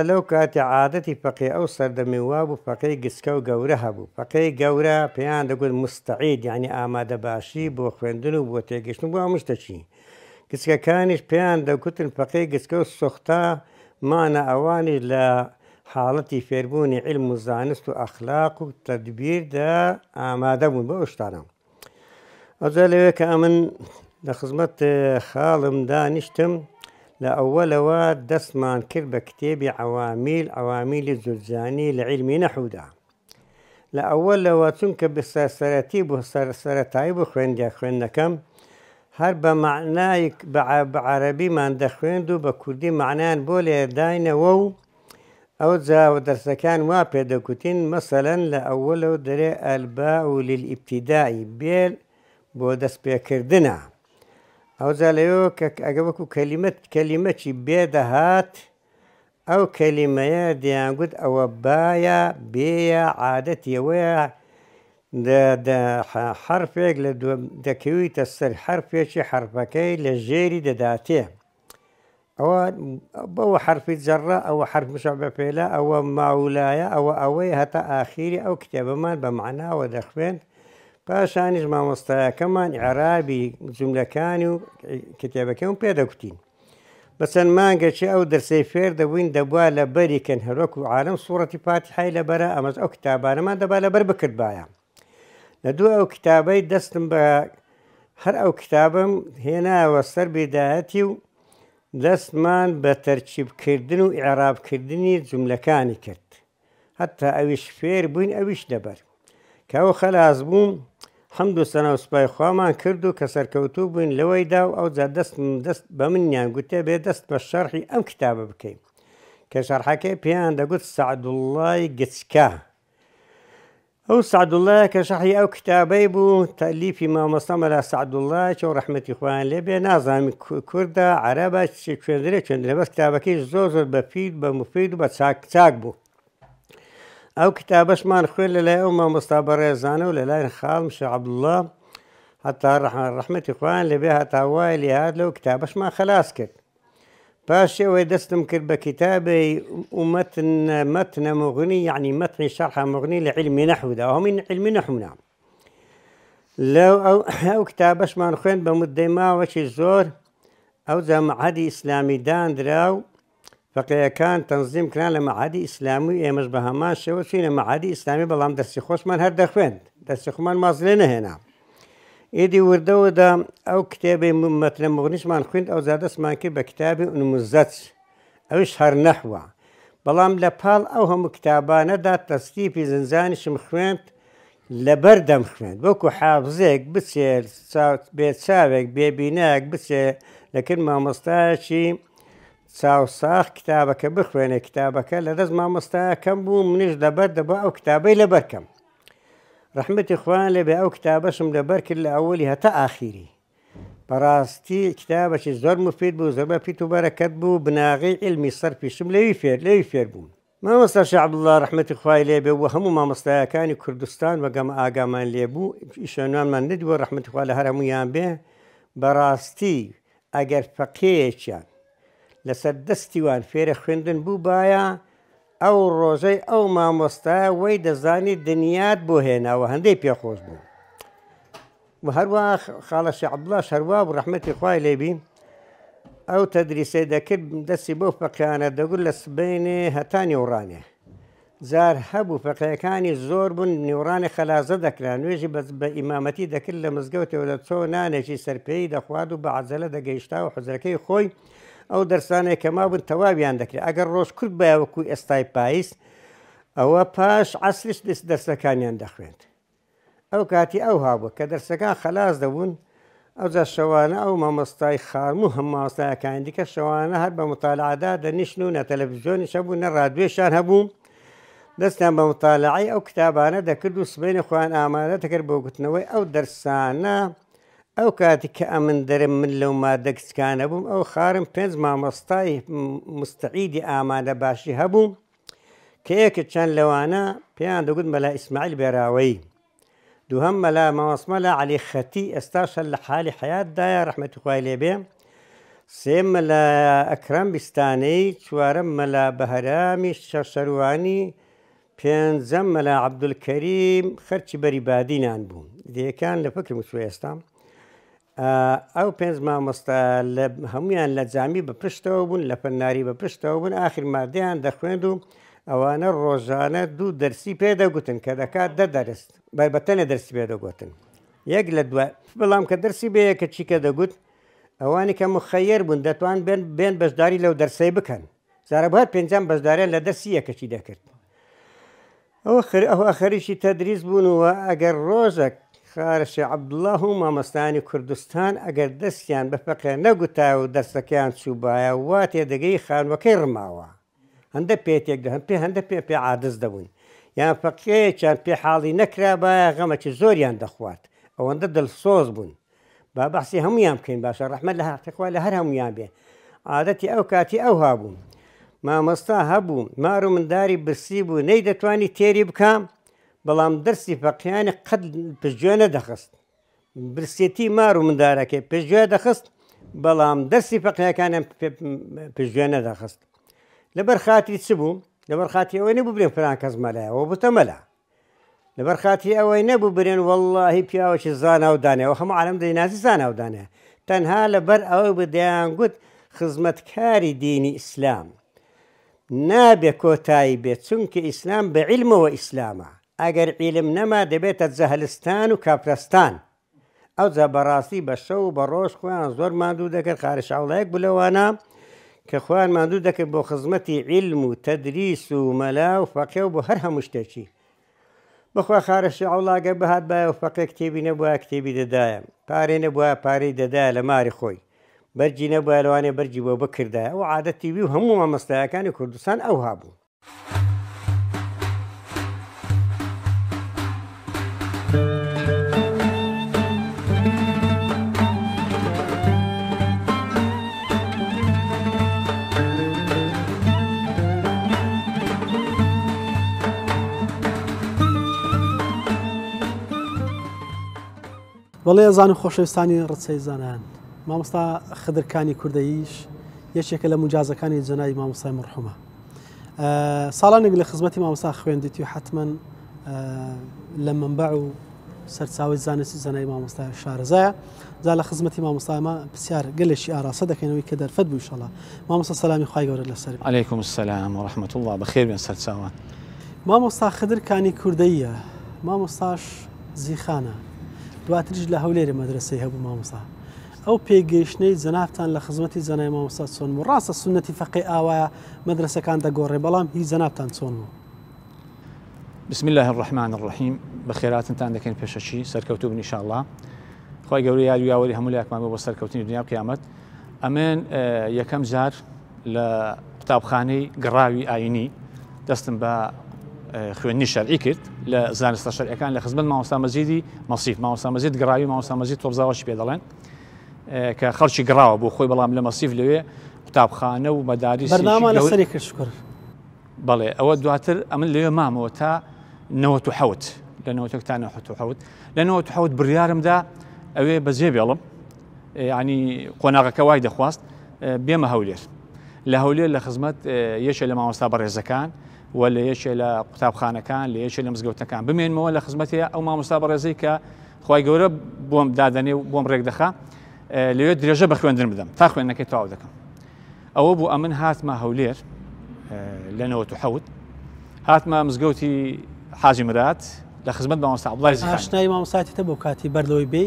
لەو کاتی عادەتی پەقی ئەو سەردەمی وا بوو پەقەی گسکە و گەورە هەبوو پەقەی گەورە پێیان دەگوت مستعید ینی ئامادە باشی بۆ خوێندن و بۆ تێگەشتن بۆ ئەمشتەچی گسکەکانیش پێیان دەگوتن پەقەی گسکە و سوختا مانە ئەوانی لە حاڵەتی فێربوونی علم و زانست و ئەخلاق و تەدبیردا ئامادە بوون بە ئەوشتانە ئەوجا لەوێ کە ئەمن لە خزمەت خاڵم دانیشتم لە ئەوەلەوە دەستمان کرد بە کتێبی عوامیل ئەوامیلی جورجانی لە عیلمی نەحودا. لە ئەوەلەوە چونکە بسەسەرەتی بۆ سەرسەرەتایی بۆ خوێندیا خوێندەکەم، هەر بە معنایك بە عربیمان دەخوێند و بە کوردی معنیان بۆ لێداینەوە و ئەو جاوە دەرسەکان وا پێدەکوتین مەسەەن لە ئەوەلەوە دەرێ ئەلبا و لیلئیبتیدایی بێل بۆ دەستپێکردنە. ئەوجا لەوە کە ئەگە وەکو کەلیمەت کەلیمەکی بێدەهات ئەو کەلیمەیە دیانگوت ئەوە باە بێە عادەتیەوەیە حرفێک لە دەکەویتە سەر حرفێکی حرفەکەی لە ژێری دەداتێ. ئەوە بەوە حرفی جەڕە ئەوە حرفمشە بە پێلا ئەوە ماولایە ئەوە ئەوەی هەتا ئاخیری ئەو کتێبەمان بە معناوە دەخوێن پاشانیش مامۆستایەکەمان عرابی جوملەکانی و کتێبەکەم پێدەکوتین بە چەند مانگەچی ئەو دەرسی فێر دەبووین دەبوا لە بەری کەن هەرۆک و عالم سوورەتی پاتحای لەبەرە ئەمەز ئەو کتابانەمان دەبا لەبەر بکرد باە لە دوو ئەو کتابەی دەستم بە هەر ئەو کتابم هێناوە سەر بێداەتی و دەستمان بە تەرچیبکردن و عێرابکردنی جوملەکانی کرد هەتا ئەویش فێر بووین ئەویش لەبەر کەەوە خەلاس بووم حەمد و سەنا و سوپای خوامان کرد و کە سەرکەوتوو بووین لەوەیدا و ئەو جا دەست دەست بە منیان گوتێ بێ دەست بە شەرحی ئەم کتابە بکەین کە شەرحەکەی پێیان دەگوت سعدوڵای گچکە ئەو سعدوڵای کە شەحی ئەو کتابەی بوو تەلیفی مامەسەمەلا سعدوڵای چۆ ڕحمەتی خۆیان لێ بێ نازانامی کووردە عەرەبە کوێندرێ کوێندرە بەس کتابەکەی زۆ زۆر بەفید بە مفید و بە چاک چاک بوو او كتاب ما نخوي للا أمة مصطفى ريزانة وللا خال مش عبد الله حتى الرحمة إخوان اللي بها تاواي اللي هاد لو كتاب ما خلاص كت باشا دستم كتب كتابي ومتن متن مغني يعني متن شرح مغني لعلم نحو ده من علم نحو نعم لو أو, أو اش ما نخوين بمدة ما وش الزور أو زم عادي إسلامي دان دراو فقەیەکان تەنزیم کران لە مەعادی ئیسلامی ئێمەش بە هەمان شێوە چینە مەعادی ئیسلامی بەڵام دەستی خۆشمان هەر دەخوێند دەستی خۆمان مازلێ نەهێنا. ئێدی وردەوەدا ئەو کتێبی مەترە مغنیشمان خوند ئەو زیادەسمان کرد بە کتابی نموزەچ ئەوش هەر نەحوە. بەڵام لە پاڵ ئەو هەموو کتابانەدا تەستیپی زنجانیشم خوێند لەبەر دەم خوێند وەکو حافزێک بچێ بێ چاوێک بێبینەک بچێ لەکرد مامۆستایکی چاوساخ کتابەکە بخوێنێ کتابەکە لە دەست مامۆستایا کەم بوو منیش دەبەر دەبە ئەو کتابەی لە بەرکەم. ڕحمەتی خوان لێبێ ئەو کتابەشم لەبەر کرد لە ئەولی هەتا ئاخیری. بەڕاستی کتابەکی زۆر مفید بوو زەبە پیت و بەرەکەت بوو بناغی علمی سەر پیشم لەوی فێر لەوی فێر بووم. مامۆستا شعبله ڕحمەتی خوای لێبێ و هەموو مامۆستایەکانی کوردستان وەگەم ئاگامان لێبوو ئیشەنوانمان ندیوە ڕحمەتخوا لە هەرمویان بێ بەڕاستی ئەگەر فەقەیەکیان لەسەر دەستیوان فێرە خوێندن بوو باە ئەو ڕۆژەی ئەو مامۆستایە وەی دەزانی دنیات بۆ هێناوە هەندەی پێخۆش بوو. هەروە خاڵەشی عبدڵ شەروا و ڕحمەتی خوای لێبی ئەو تەدریسێ دەکرد دەستی بۆ فەقیانە دەگوت لە سبینێ هەتانی وڕانێ. زار هەبوو فەقەکانی زۆر بوون نیورانی خەلازە دەکرا نوێژی بەس بە ئیمامەتی دەکرد لە مزگەوتەوە لە چۆ نانێکی سەرپێی دەخواد و بە عزەلە دەگەیشتا و حزرەکەی خۆی ئەو دەرسانێک کە مابن تەواویان دەکرێت ئەگەر ڕۆژ کورد باوەکوی ئێستای پاییس ئەوە پاش ئاسلیش دەست دەرسەکانیان دەخوێنێت ئەو کاتی ئەو هابوو کە دەرسەکان خلاص دەبوون ئەو جا شەوانە ئەو مەمەستای خارم و هەمماستایەکان دیکە شەوانە هەر بە مطالعادا دەنیشن و نە تەلەڤزیۆنی شەبوو نە ڕادێشان هەبوو دەستیان بە مطالعی ئەو کتابانە دەکرد و سبێنی خۆیان ئامادە دەکرد بۆ گوتنەوەی ئەو دەرسانە ئەو کاتی کە ئەمن دەرم من لەو مادە کچکانە بووم ئەو خارم پێنج مامۆستای مستعیدی ئامادە باشی هەبوو کە یەکە چەند لەوانە پێیان دەگوت مەلا ئیسماعیل بێراوەی دووهم مەلا مەوەسمە لە علی خەتی ئێستاشە لە حالی حیاتدایە ڕحمەتی خوای لێبێ سێ مەلا ئەکرم بیستانەی چوارم مەلا بەهرامی شەشەروانی پێنجەم مەلا عەبدولکەریم خەرچی بەریبادینان بوون دیەکان لە فکر مسوێستان ئەو پێنج مامۆستا هەمویان لە جامی بەپشتەوە بوون لە پەناری بەپشتەوە بوون آخر مادەیان دەخوێند و ئەوانە ڕۆژانە دوو دەرسی پێدەگوتن کە دەکات دە دەرست بەربەتەنە دەرسی پێدەگوتن یەک لە دوای بەڵام کە دەرسی بەیەکە چیکە دەگوت ئەوانی کە مخەیر بوون دەتوان بێن بێن بەشداری لەو دەرسی بکەن زارەبات پێنجان بەشداریان لە دەرسی یەکەچی دەکرد ئەو ئەو ئەخەریشی تەدریس بوونەوە ئەگەر ڕۆژێک خارشی عبدله و مامەستانی کوردستان ئەگەر دەستیان بە فەقێ نەگوتا و دەستەکەیان چوبایە وا تێدەگەی خانوەکەی ڕماوە هەندە پێتێک هەند پێ هەندە پێ پێ عادز دەبوون یان فەقێکیان پێ حاڵی نەکرابایە غەمەکی زۆریان دەخوات ئەوەندە دڵسۆز بوون با بەسی هەمویان بکەین باشە ڕحمە لە هاتەخوا لە هەر هەمویان بێ عادەتی ئەو کاتی ئەو هابوون مامەستا هەبوو مار و منداری برسی بوو نەی دەتوانی تێری بکەم بەڵام دەرسی فەقییانی قەت پژێ نەدەخست برسێتی مار و مندارەکەی پێژێ دەخست بەڵام دەرسی فەقیەکانیان پژێ نەدەخست لەبەر خاتی چ بوو لەبەر خاتی ئەوەی نەبوو برێن فران کەس مەلایەوە بتەمەلا لەبەر خاتی ئەوەی نەبوو برێن وەلهی پیاوەی زانناودانەوە هەموو عالم دەینازی زانناودانە تەنها لەبەر ئەوەی بدەیان گوت خزمەتکاری دینی ئیسلام نابێ کۆتایی بێت چونکە ئیسلام بە عیلمەوە ئیسلامە ئەگەر عیلم نەما دەبێتە جەهلستان و کاپرستان ئەو جا بەڕاستی بە شەو بە ڕۆژ خۆیان زۆر مادوو دەکرد خارشعڵەیەک بلەوانە کە خۆیان مادوو دەکرد بۆ خزمەتی عیلم و تەدریس و مەلا و فەقێ و بۆ هەر هەموو شتێکی بخوا خارشی ئەوڵاگە بەهات باە و فەقێ کتێبی نەبووە کتێبی دەدایە پارێ نەبووە پارەی دەدایە لە ماری خۆی بەرجی نەبووە لەوانێ بەرجی بۆ بکردایە و عادەتیوی و هەموو مامەستایەکانی کوردستان ئەو هابوو. بەڵێ زان و خۆشەویستانی ڕچەی زانان مامۆستا خدرکانی کوردەیش یەکێکە لە مجازەکانی جەنایی مامۆستای مرحومە ساڵانێک لە خزمەتی مامۆستا خوێندیت و حتمما لە منبع و سەرچاوی زانستی زانای ما شارزایە زا لە خزمەتی مامۆستامە پرسیار گەلێکی ئاراسە دەکەینەوەی کە دەرفەت بوو شڵە مامۆستا سلامی خی گەورە لەسەر عليكم السلام و رحمت الله ما بێن خدر مامۆستا خدرکانی ما مامۆستاش زیخانە دواتریش لە مدرسه هبو هەبوو مامۆسا ئەو پێگەیشتنەی زەنافتان لە خزمەتی زەنای مامۆسا چۆن و ڕاستە سنەتی فەقی ئاوایە مەدرسەکان دەگۆڕێ بەڵام هیچ زەنافتان چۆن و بسم الله الرحمن الرحیم بە خێراتنتان دەکەین پێشەچی سەرکەوتو بنیشاءله خی گەوری یاری یاوەری هەموو یاکمان بۆ سەرکەوتنی دنیا قیامەت ئەمێن اه، یەکەم زار لە قوتابخانەی گەڕاوی ئاینی دستم با خوێنی شەرعی کرد لە زانستە شەرەکان لە خزمەت ماوەستامەزیدی مەسیف ماوەستامەزید گراوی ماوەستامەزی تۆبزاوەش پێ دەڵێن کە خەڵکی گراوە بۆ خۆی بەڵام لە مەسیف لەوێ قوتابخانە و مەداری بەرنامە لە سەری کردشکر بەڵێ ئەوە دواتر ئەمن لێ مامەوە تا نەوەت و حەوت لە نەوەتەکتانە حوت لە نەوەت حەوت بریارمدا ئەوێ بەجێ بێڵم ینی قۆناغەکە وای دەخواست بێمە هەولێر لە هەولێر لە خزمەت یەشە لە مامۆستا بەڕێزەکان و لە یەکێ لە قوتابخانەکان لە یەکێ لە مزگەوتەکان بمێنمەوە لە خزمەتی ئەو مامۆستا بەڕێزی کە خی گەورە بۆم دادەنێ و بۆم ڕێکدەخە لەوێت درێژە بە خوێندن بدەم تا خوێندنەکەی تەواو دەکەم ئەوە بوو ئەمن هاتمە هەولێر لە حوت هاتمە مزگەوتی حاجی مرات لە خزمەت مامۆستا عبڵای ئاشنای مامۆساتیتە بۆ کاتی بەرلەوەی بێ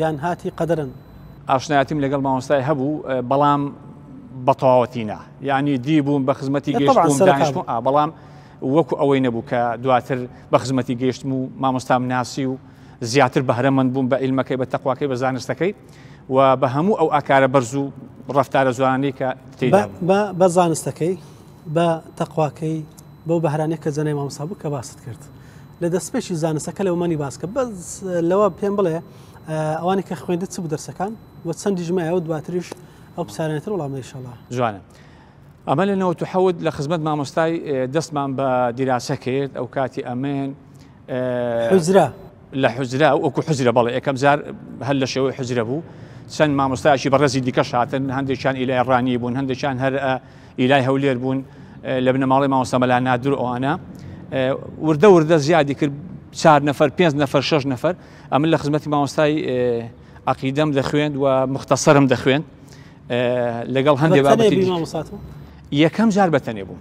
یان هاتی قەدرن ئاشنایاتیم لەگەڵ مامۆستای هەبوو بەڵام بەتەواوەتینا یعنی دی بووم بە خزمەتی گەشتم بەڵام وەکو ئەوەی نەبوو کە دواتر بە خزمەتی گەشتم و مامۆستام ناسی و زیاتر بەهرەمەند بووم بە ئیلمەکەی بە تەقواکەی بە زانستەکەی و بە هەموو ئەو ئاکارە بەرز و ڕفتارە زوانەی کە بە زانستەکەی بە تەقواکەی بەو بەهرانێک کە زەنەی مامسابوو کە باست کرد لە دەستپێکی زانستەکە لە ومەنی باسکە بەس لەوە پێم بڵێ ئەوانی کە خوێندە چ بوو دەرسەکان وە چەندی ژمایە و دواتریش ما شاء الله جوانا امل انه تحود لە خزمەت إيه، مامۆستای بدراسه بە او كاتي امين أه حزره لا حزره او وەکو حزره بەڵێ إيه، كم زار هەر لە شێوەی حزرە بوو چەند مامۆستایشی بەڕێزی دیکە شاتن راني بون ڕانی شان هر الى ئیلای بون إيه، لبن لە ما مستاي لا نادر انا وردە وردە زیادی كر شهر نفر بيز نفر شش نفر امل لە ما مستاي عقیدەم دەخوێن و مختصرم لەگەڵ هەندێک بابەتی یەکەم جار بەتەنێ بووم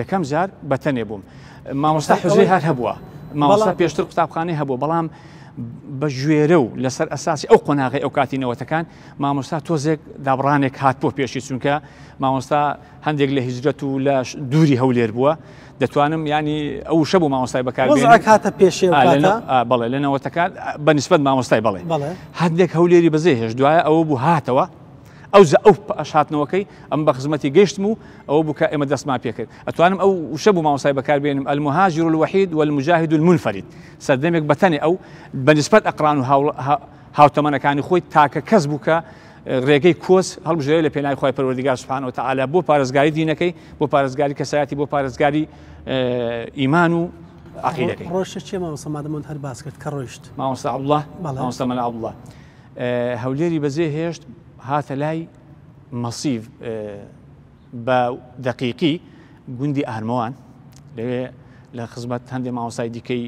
یەکەم جار بەتەنێ بووم مامۆستا حوزەی هەر هەبووە مامۆستا پێشتر قوتابخانەی هەبوو بەڵام بە ژێرە و لەسەر ئەساسی ئەو قۆناغی ئەو کاتینەوەتەکان مامۆستا تۆزێک دابڕانێک هات بۆ پێشی چونکە مامۆستا هەندێک لە هیجرەت و لە دووری هەولێر بووە دەتوانم ینی ئەو شە بوو مامۆستای بەکار کاتە پێش بڵێ لەنەوەتەکان بەنسبت مامۆستای بڵێ هەندێک هەولێری بەزێ هێش دوایە ئەوە بوو هاتەوە او ئەو ئەو شاتنەوەکەی ئەم بە خزمەتی گەشتم و ئەو بکە ئێمە دەستما اتوانم او ئەو ما ماوەسای بەکار بێنم المهاجر الوحید والمجاهد المنفرد سەردەمێک بەتەنێ ئەو بەنسبەت ئەقران و هاوتەمەنەکانی خۆی تاکە کەس بووکە ڕێگەی کۆس هەڵبژێ لە پێنای خۆی پەروەردیگار سوبحانەوە تەعالا بۆ پارێزگاری دینەکەی بۆ پارێزگاری کەسایەتی بۆ پارێزگاری ئیمان و عقیدەکەی ڕۆشە چێ ماوەسەمادەمون هەر باس کرد کە ڕۆیشت ماوەستا عبله ماوەستا مەلا عبله هەولێری بەزێ هێشت هاتە لای مەسیڤ بە دقیقی گوندی ئارمەوان لەوێ لە خزمەت هەندێک ماوەسای دیکەی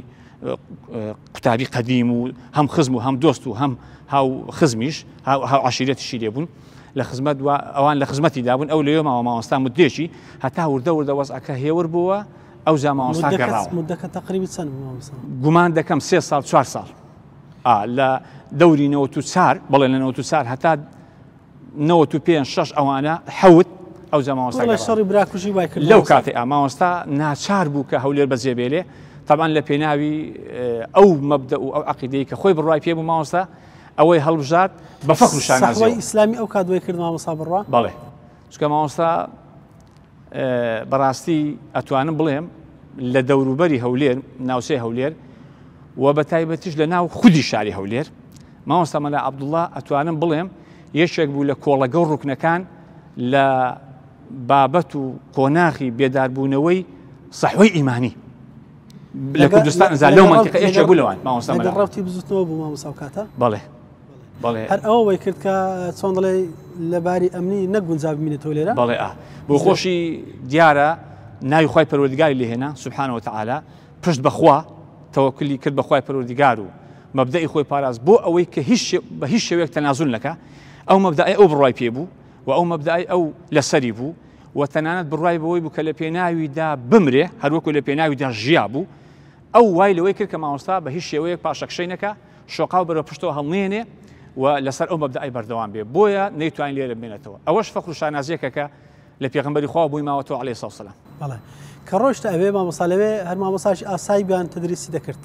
قوتابی قدیم و هەم خزم و هەم دۆست و هەم هاو خزمیش هاو عشیرەتیشی لێبوون لە خزمەت ئەوان لە خزمەتی دابوون ئەو لەوێ ماوە مامۆستا مدێکی هەتا وردە وردە وەزعکە هێور بووە ئەو زاماۆستا گەڕاوەکە تقریبی چەند گومان دەکەم سێ ساڵ چوار ساڵ لە دەوری نەوە تو چار بڵێ لە نەوە تو چار هەتا نەوە پێ شش ئەوانە حەوت ئەو زەماوەستا شەڕی براکوژی وای کرد لەو کاتێ ئاماوەستا ناچار بوو کە هەولێر بەجێبێلێ تابان لە پێناوی ئەو مەبدە و ئەو عقیدەی کە خۆی بڕای پێ بوو ماوەستا ئەوەی هەڵبژات بە فەخشان ئیسلامی ئەو کات دوی کرد مامەسا بڕوا بەڵێ چکە ماوەستا بەڕاستی ئەتوانم بڵێم لە دەوروبەری هەولێر ناوچەی هەولێر و بە تایبەتیش لە ناو خودی شاری هەولێر ماوەستا مەلا عبدوڵە ئەتوانم بڵێم يشك بولا كولا کۆڵەگە نكان لا بابتو كوناخي بيدار بونوي صحوي إيماني لكن لە کوردستان زار منطقه ايش بوو لەوان ما مەلا ڕەوتی بزوتنەوە بوو مامۆستا کاتە بەڵێ بالي بالي ئەوە وەی کرد كا چۆن لباري امني ئەمنی زاب من لێرە بالي اه بۆ خۆشی دیارە ناوی خی پەروەردگاری لێهێنا سبحانەوە تعالا پشت بەخوا تەوەکلی کرد بەخوای پەروەردگار و مەبدەی پاراز بو ئەوەی کە هیچ بە تنازل شێوەیەک ئەو مەبدای ئەو بڕای پێبوو و ئەو مەبدای ئەو لەسەری بوو و تەنانەت بڕای بەوەی بوو کە لە پێناویدا بمرێ هەروەکو لە پێناویدا ژیا بوو ئەو وای لەوەی کرد کە مامۆستا بە هیچ شێوەیەک پاشەکشەینەکە شۆقاو بەرە پشتەوە هەڵنێنێ و لەسەر ئەو مەبدای بەردەوام بێ بۆیە نەیتوانین لێرە بمێنێتەوە ئەوەش فەخر شانازیەکەکە لە پێغمبەری خوا بووی ماوەەوە عليه ساوسلام بەڵێ کە ما ئەوێ مامەساالەوێ هەر مامەساش ئاسایی بیان تدریسی دەکرد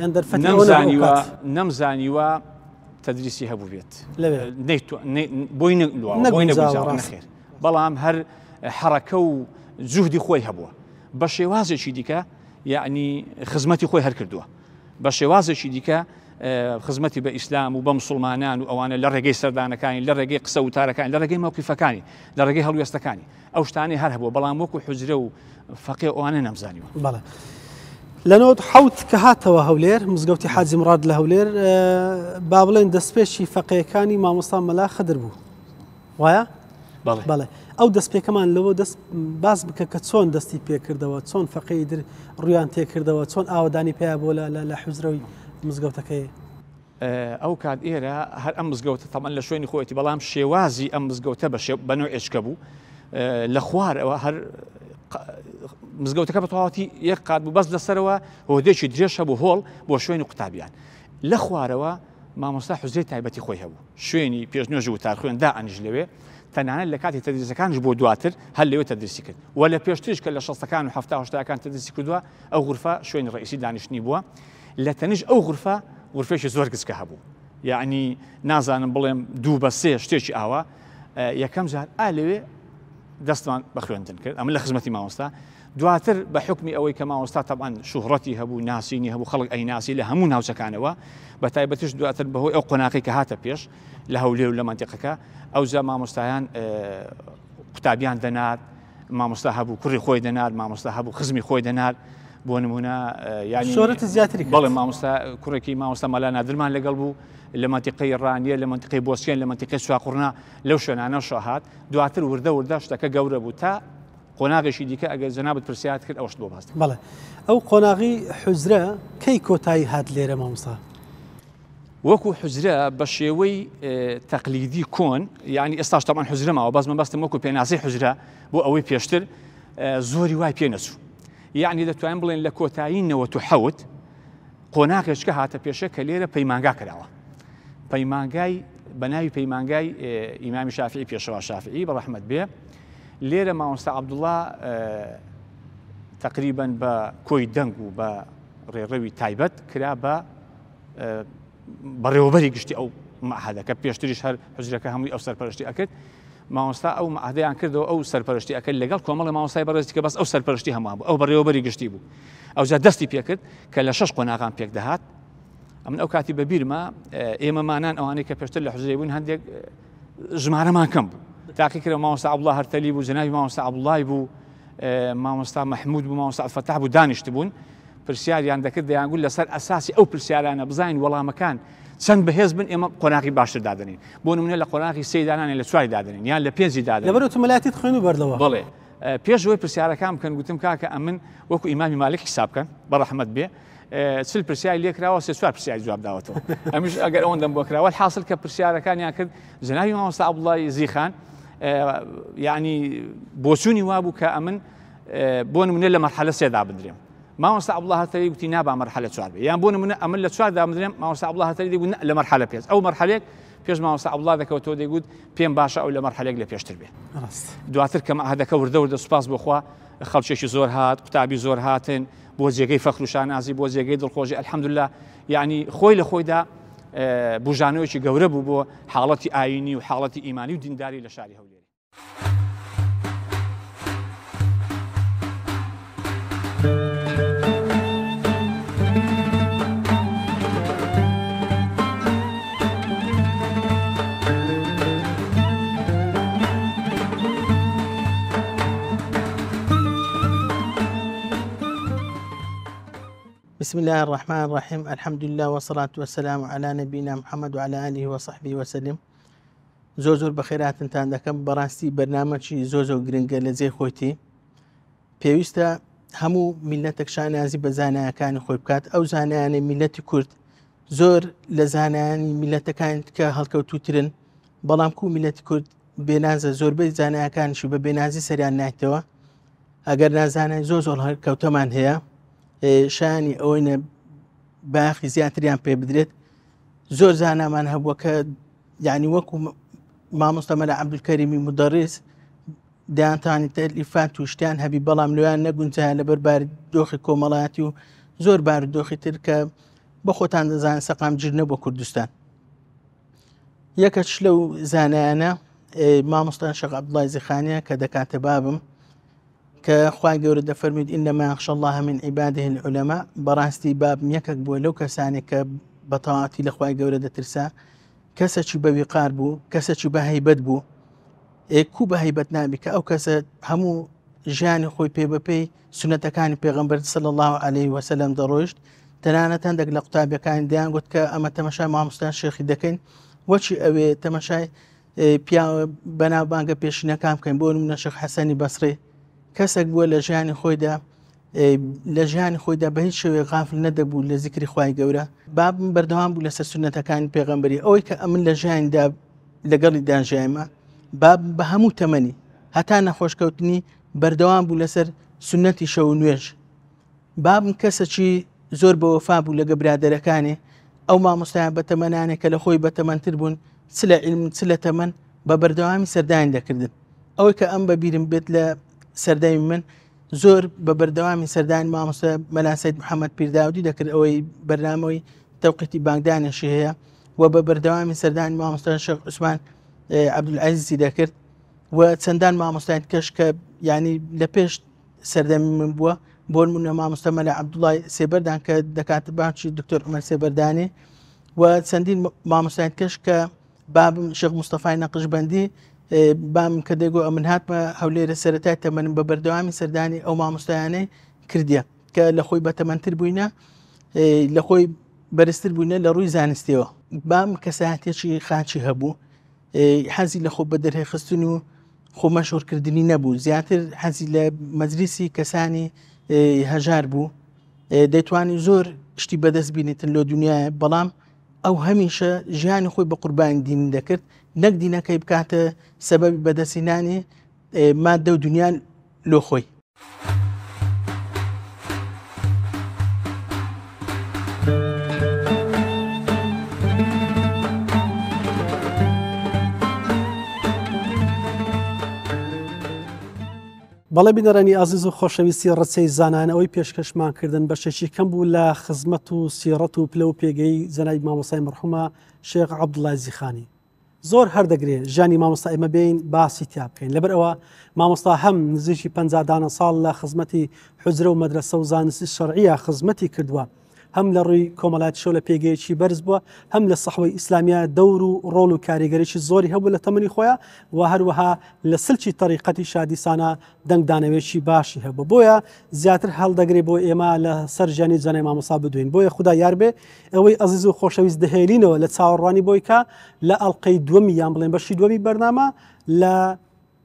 يعني نمزاني و نمزاني و تەدریسی هەبوو بێت بۆی بۆی نەگوزار نەخێر بەڵام هەر حەرەکە و جوهدی خۆی هەبووە بە شێوازێکی دیکە یعنی يعني خزمەتی خۆی هەر کردووە بە شێوازێکی دیکە أه، خزمەتی بە ئیسلام و بە مسلمانان و ئەوانە لە ڕێگەی سەردانەکانی لە ڕێگەی قسە وتارەکان لە ڕێگەی مەوقیفەکانی لە ڕێگەی هەڵوێستەکانی ئەو شتانی هەر هەبوو بەڵام وەکو حجرە و فەقێ ئەوانە نمزاني بەڵە. لە نۆت حوت کە هاتەوە هەولێر مزگەوتی حاجمڕاد لە هەولێر با بڵێن دەستپێشی فەقەکانی مامۆستا مەلا خدر بوو وایە بەڵێ ئەو دەستپێکەمان لەوە دەست باز بکە کە چۆن دەستی پێکردەوە چۆن فەقی در ڕویان تێکردەوە چۆن ئاوادانی پێیا بۆ لە حوزرەوەی مزگەوتەکەی ئەو کات ئێرە هەر ئەم مزگەوتە تەمان لە شوێنی خۆیەتی بەڵام شێوازی ئەم مزگەوتە بە بەنەوە ئێشکە بوو لە خوارەوە هەر مزگەوتەکە بە تەواتی یەک قات بوو بەس لەسەرەوە هۆدێکی درێژە بوو هۆڵ بۆ شوێن و قوتابیان لە خوارەوە مامۆستا حوزەی تایبەتی خۆی هەبوو شوێنی پێشنۆژ و تارخوێندا ئەنیش لەوێ تەنانەت لە کاتی تەدریسەکانش بۆ دواتر هەر لەوێ تەدرسی کرد و لە پێشترش کە لە شەستەکان و هەفتاهشتاکان تەدرسی کردووە ئەو غورفە شوێنی ڕئیسی دانیشتنی بووە لە تەنیش ئەو غورفە غورفێکی زۆر گچکە هەبوو یعنی نازانم بڵێم دوو بە سێ شتێکی ئاوە یەکەم جار ئا لەوێ دەستمان بە خوێندن کرد ئەمە لە خزمەتی مامۆستا دواتر بە حکمی ئەوەی کە مامۆستا تەبان شوهڕەتی هەبوو ناسینی هەبوو خەڵک ئەیناسی لە هەموو ناوچەکانەوە بە تایبەتش دواتر بەهۆی ئەو قۆناقی کە هاتە پێش لە هەولێ و لە منتیقەکە ئەو جا مامۆستایان قوتابیان دەنات مامۆستا هەبوو کوڕی خۆی دەنار مامۆستا هەبوو خزمی خۆی دەنار بۆ نمونە اه، یانی شۆرەت زیاتری بەڵێ مامۆستا کوڕێکی مامۆستا مەلا نادرمان لەگەڵ بوو لە منتیقی ڕانیە لە منتیقی بۆسیێن لە منتیقی شو لەو شوێنانە شەهات دواتر وردە وردە شتەکە گەورە بوو تا قۆناغێکی دیکە ئەگەر جەنابەت پرسیات کرد ئەوشت بۆ باست بەڵێ ئەو قۆناغی حزرە کەی کۆتایی هات لێرە مامۆستا وەکو حزرە بە شێوەی اه، تەقلیدی کۆن یعنی ئێستاش تامان حزرەمەوە باستم وەکو پێناسی حزرە بۆ ئەوەی پێشتر اه، زۆری وای پێ نەچوو یعنی دەتوانین بڵێن لە کۆتاییەوە تو حەوت قۆناکەشکە هاتە پێشە کە لێرە پەیمانگا کراوە پەیمانگای بەناوی پەیمانگای ئیمامی شافعی پێشەوە شافعی بە ڕحمد بێ لێرە ماوەستا عبدوڵا تقریبن بە کۆی دەنگ و بە ڕێڕەوی تایبەت کرا بە بەڕێوەبەری گشتی ئەو معحەدەکە پێشتریش هەر حجرەکە هەمووی ئەو سەرپەرشتی ئەکرد مامۆستا ئەو عادیان کردەوە ئەو سەرپەرشتی ئەەکە لەگەڵ کۆمەڵی مامۆستای بەڕێزی کە بەس ئەو سەرپەرشتی او بوو او بەڕێوەبەری گشتی بوو ئەوجا دەستی پێکرد کە لە شش قۆناغان پێک دەهات ئەمن ئەو کاتی بەبییرمە ئێمەمانان ئەوانەی کە پێشتر لە حوزەی بوون هەندێک ما کەم بوو تاقی کرد مامۆستا عبله هەرتەلی بو جناوی مامۆستا عبڵای بوو مامۆستا مححمود بوو مامۆستا فتح بوو دانیشت بوون پرسیاریان دەکرد دەیانگول او ئەساسی ئەو پرسیارانە ولا وەڵامەکان چەند به بن اما قۆناقی باشتر دادنین بۆ نمونە لە قۆناقی سیدانانی لە چواری دادنین یان دادنین پێنجی تو ملاتیت خوینو بردوا بله اه، پیش جوی پێشەوەی کام کن گوتم که کاکە ئەمن وەکو ئیمامی مالک حساب کن حسابکەن بەڕەحمد بێ چل پرسیاری لێکراوە سێ سوای پرسیاری جواب امش اگر اون ئەوەندەم بۆ ول حاصل کە پرسیارەکانیان کرد زناوی مامۆستا عبدڵی زیخان اه، یعنی بۆچوونی وابوو کە ئەمن اه، بۆ نمونە لە مەرحلە سێدا بدرێم ماوەستا ئەبڵ هەتەری گوتی نابا مەرحلە چوار بێ یان بۆ منە ئەمە لە چوار دامدرێن ماوەستا ئەبڵ هەتەری دیگو لە مەرحلە پێز ئەو مەرحلێک پێش ماوەستا ئەبڵ دەکەوتەوە دەیگوت پێم باشە ئەو لە مەرحلێک لە پێشتر بێ دواتر کەم ئاهدەکە وردە وردە سوپاس بخوا خەڵکێکی زۆر هات قوتابی زۆر هاتن بۆ جێگەی فەخروشانازی بۆ جێگەی دڵخۆشی ئەلحەمدللا یعنی خۆی لە خۆیدا بژانەوەکی گەورە بوو بۆ حاڵەتی ئاینی و حاڵەتی ئیمانی و دینداری لە شاری هەولێری. thank you بسم الله الرحمن الرحيم الحمد لله والصلاة والسلام على نبينا محمد وعلى آله وصحبه وسلم زۆر زۆر بە خێراتتان دەکەم بەڕاستی بەرنمەکی زۆ زۆر گرنگە لە جێ خۆتی پێویستە هەموو میلەتێک شانازی بە زانایەکانی خۆی بکات ئەو زانایانی میلەتی کورد زۆر لە زانایانی میلەتەکان کە هەڵکەوتوترن بەڵام کو میلەتی کورد بێنازە زۆربەی زانایەکانشی بە بێنازی سەریان نایتەوە ئەگەر نازانای زۆ زۆر هەر کەوتەمان هەیە شانی ئەوەنە باخی زیاتریان پێ بدرێت زۆر زانامان هەبووە کە یعنی وەکو مامۆستەمەلا عبدولکەریمی مدەڕێز دایانتانی تەلیفات توشتیان هەبی بەڵام لەویان نەگونجیان لەبەر بار دۆخی کۆمەڵایەتی و زۆر بار دۆخی ترکە بە خۆتان دەزان سەقام جرنە بۆ کوردستان یەکەش لەو زانایانە مامۆستان شەق عبدڵای زیخانە کە دەکاتە بابم کە خخوای گەورە دەفەرمید ئینەما خشله من عیباده العلمە بەڕاستی باب یەکەک بووە لەو کەسانێک کە بەتەواتی لە خخوای گەورە دەترسا کەسەکی بەوی قار بوو کەسەکی بە هەیبەت بوو کو بە هەیبەت نابی کە ئەو کەسە هەموو ژیانی خۆی پێ بەپی سونەتەکانی پێغمبەر سل الله عليه وسلم دەڕۆیشت تەنانە هەندێک لە قوتابیەکان دیان گوت کە ئەمە تەمەشای مامۆستان شێخی دەکەین وەچی ئەوێ تەمەشای پیاوە بەناوبانگە پێشینەکان بکەین بۆ منە شخ حەسەنی بەسڕێ کەسێک بووە لە ژیانی خۆیدا لە ژیانی خۆیدا بە هیچ شوێ غافل نەدەبوو لە زیکری خی گەورە بابم بەردەوام بوو لە سەرسونەتەکانی پێغمبەری ئەوەی کە ئەمن لە ژیاندا لەگەڵی داژایمە باب بە هەموو تەمەنی هەتا نەخۆشکەوتنی بەردەوام بوو لەسەر سنەتی شەو نوێژ بابم کەسەکی زۆر بە وەفا بوو لەگە برادەرەکانی ئەو مامۆستایان بە تەمەانێک کە لە خۆی بە تەمەتر بوون چ لە علم چ لە تەمەەن بە بەردەوامی سەردانی دەکردن ئەوەی کە ئەم بە بیرم بێت لە سەردەمی من زۆر بە بەردەوامی سەردانی مامۆسە مەلاسەید محەممەد پیرداودی دەکرد ئەوەی بەرنامەوەی تەوقەتی بانگدانێشی هەیە و بە بەردەوامی سەردانی مامۆستا شەق عوسمان عبدولعزیزی دەکرد و چەندان مامۆستان کەش کە ینی لە پێش سەردەمی من بووە بۆن منە مامۆستەمە لە عبدوڵای سێبەردان کە دەکات باچی دکتۆر عمەر سێبەردانی و چەندین مامۆستان کەش کە بابم شق مستەفای نەقشبندی بام کە دەگو ئە من هاتمە هەولێرە سەرەتای تەمەن بە بەردەوامی سەردانی ئەو مامۆستایانەی کردیە کە لە خۆی بەتەمەنتر بووینە لە خۆی بەرزتر بووینە لە ڕووی زانستیەوە بام کەساتێکی خاچی هەبوو حەزی لە خۆ بە دەرهێخستن و خۆمەشۆرکردنی نەبوو زیاتر حەزی لە مەزریسی کەسانی هەژار بوو دەتوانانی زۆر شتی بەدەست بینێتن لە دنیاە بەڵام ئەو هەمیشە ژیانی خۆی بە قوربان دین دەکرد نەک دینەکەی بکاتە سەبەبی بەدەسینانی مادە و دنیان لۆخۆی. بەڵێ بینەرانی ئازیز و خۆشەویستی ڕەچەی زانان ئەوەی پێشکەشمانکردن بەشێکی کەم بوو لە خزمەت و سیرەت و پلە و پێگەی زەنای مامۆسای مرحومە شێخ عبدڵازی خانی زۆر هەردەگرێت ژانی مامۆستا ئێمە بین باسی تیا بکەین لەبەر ئەوە مامۆستا هەم نزیشی پدانە ساڵ لە خزمەتی حزرە و مەدرسە و زانستی شەرعیە خزمەتی کردووە هەم لە ڕووی کۆمەڵات شۆ لە پێگەیەکی بەرز بووە هەم لە سەحوەی ئیسلامیا دەور و ڕۆڵ و کاریگەریی زۆری هەبوو لە تەمەنی خۆیان و هەروەها لە سلکی تەریقەتی شادیسانە دەنگدانەوێکی باشی هەبوو بۆیە زیاتر هەڵدەگرێت بۆ ئێمە لە سەرژیانی جەنەی مامۆسا بدوین بۆیە خدا یاربێ ئەوەی ئەزیز و خۆشەویست دەهێلینەوە لە چاوەڕوانی بۆیکە لە ئەڵلقەی دووەمی یان بڵێن بەشی دووەمی بەرنامە لە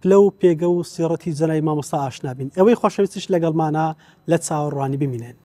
لەو پێگە و سیڕەتی جەنای مامۆستا ئاشنابین ئەوەی خۆشەویستش لەگەڵمانە لە چاوەڕوانی ببینێن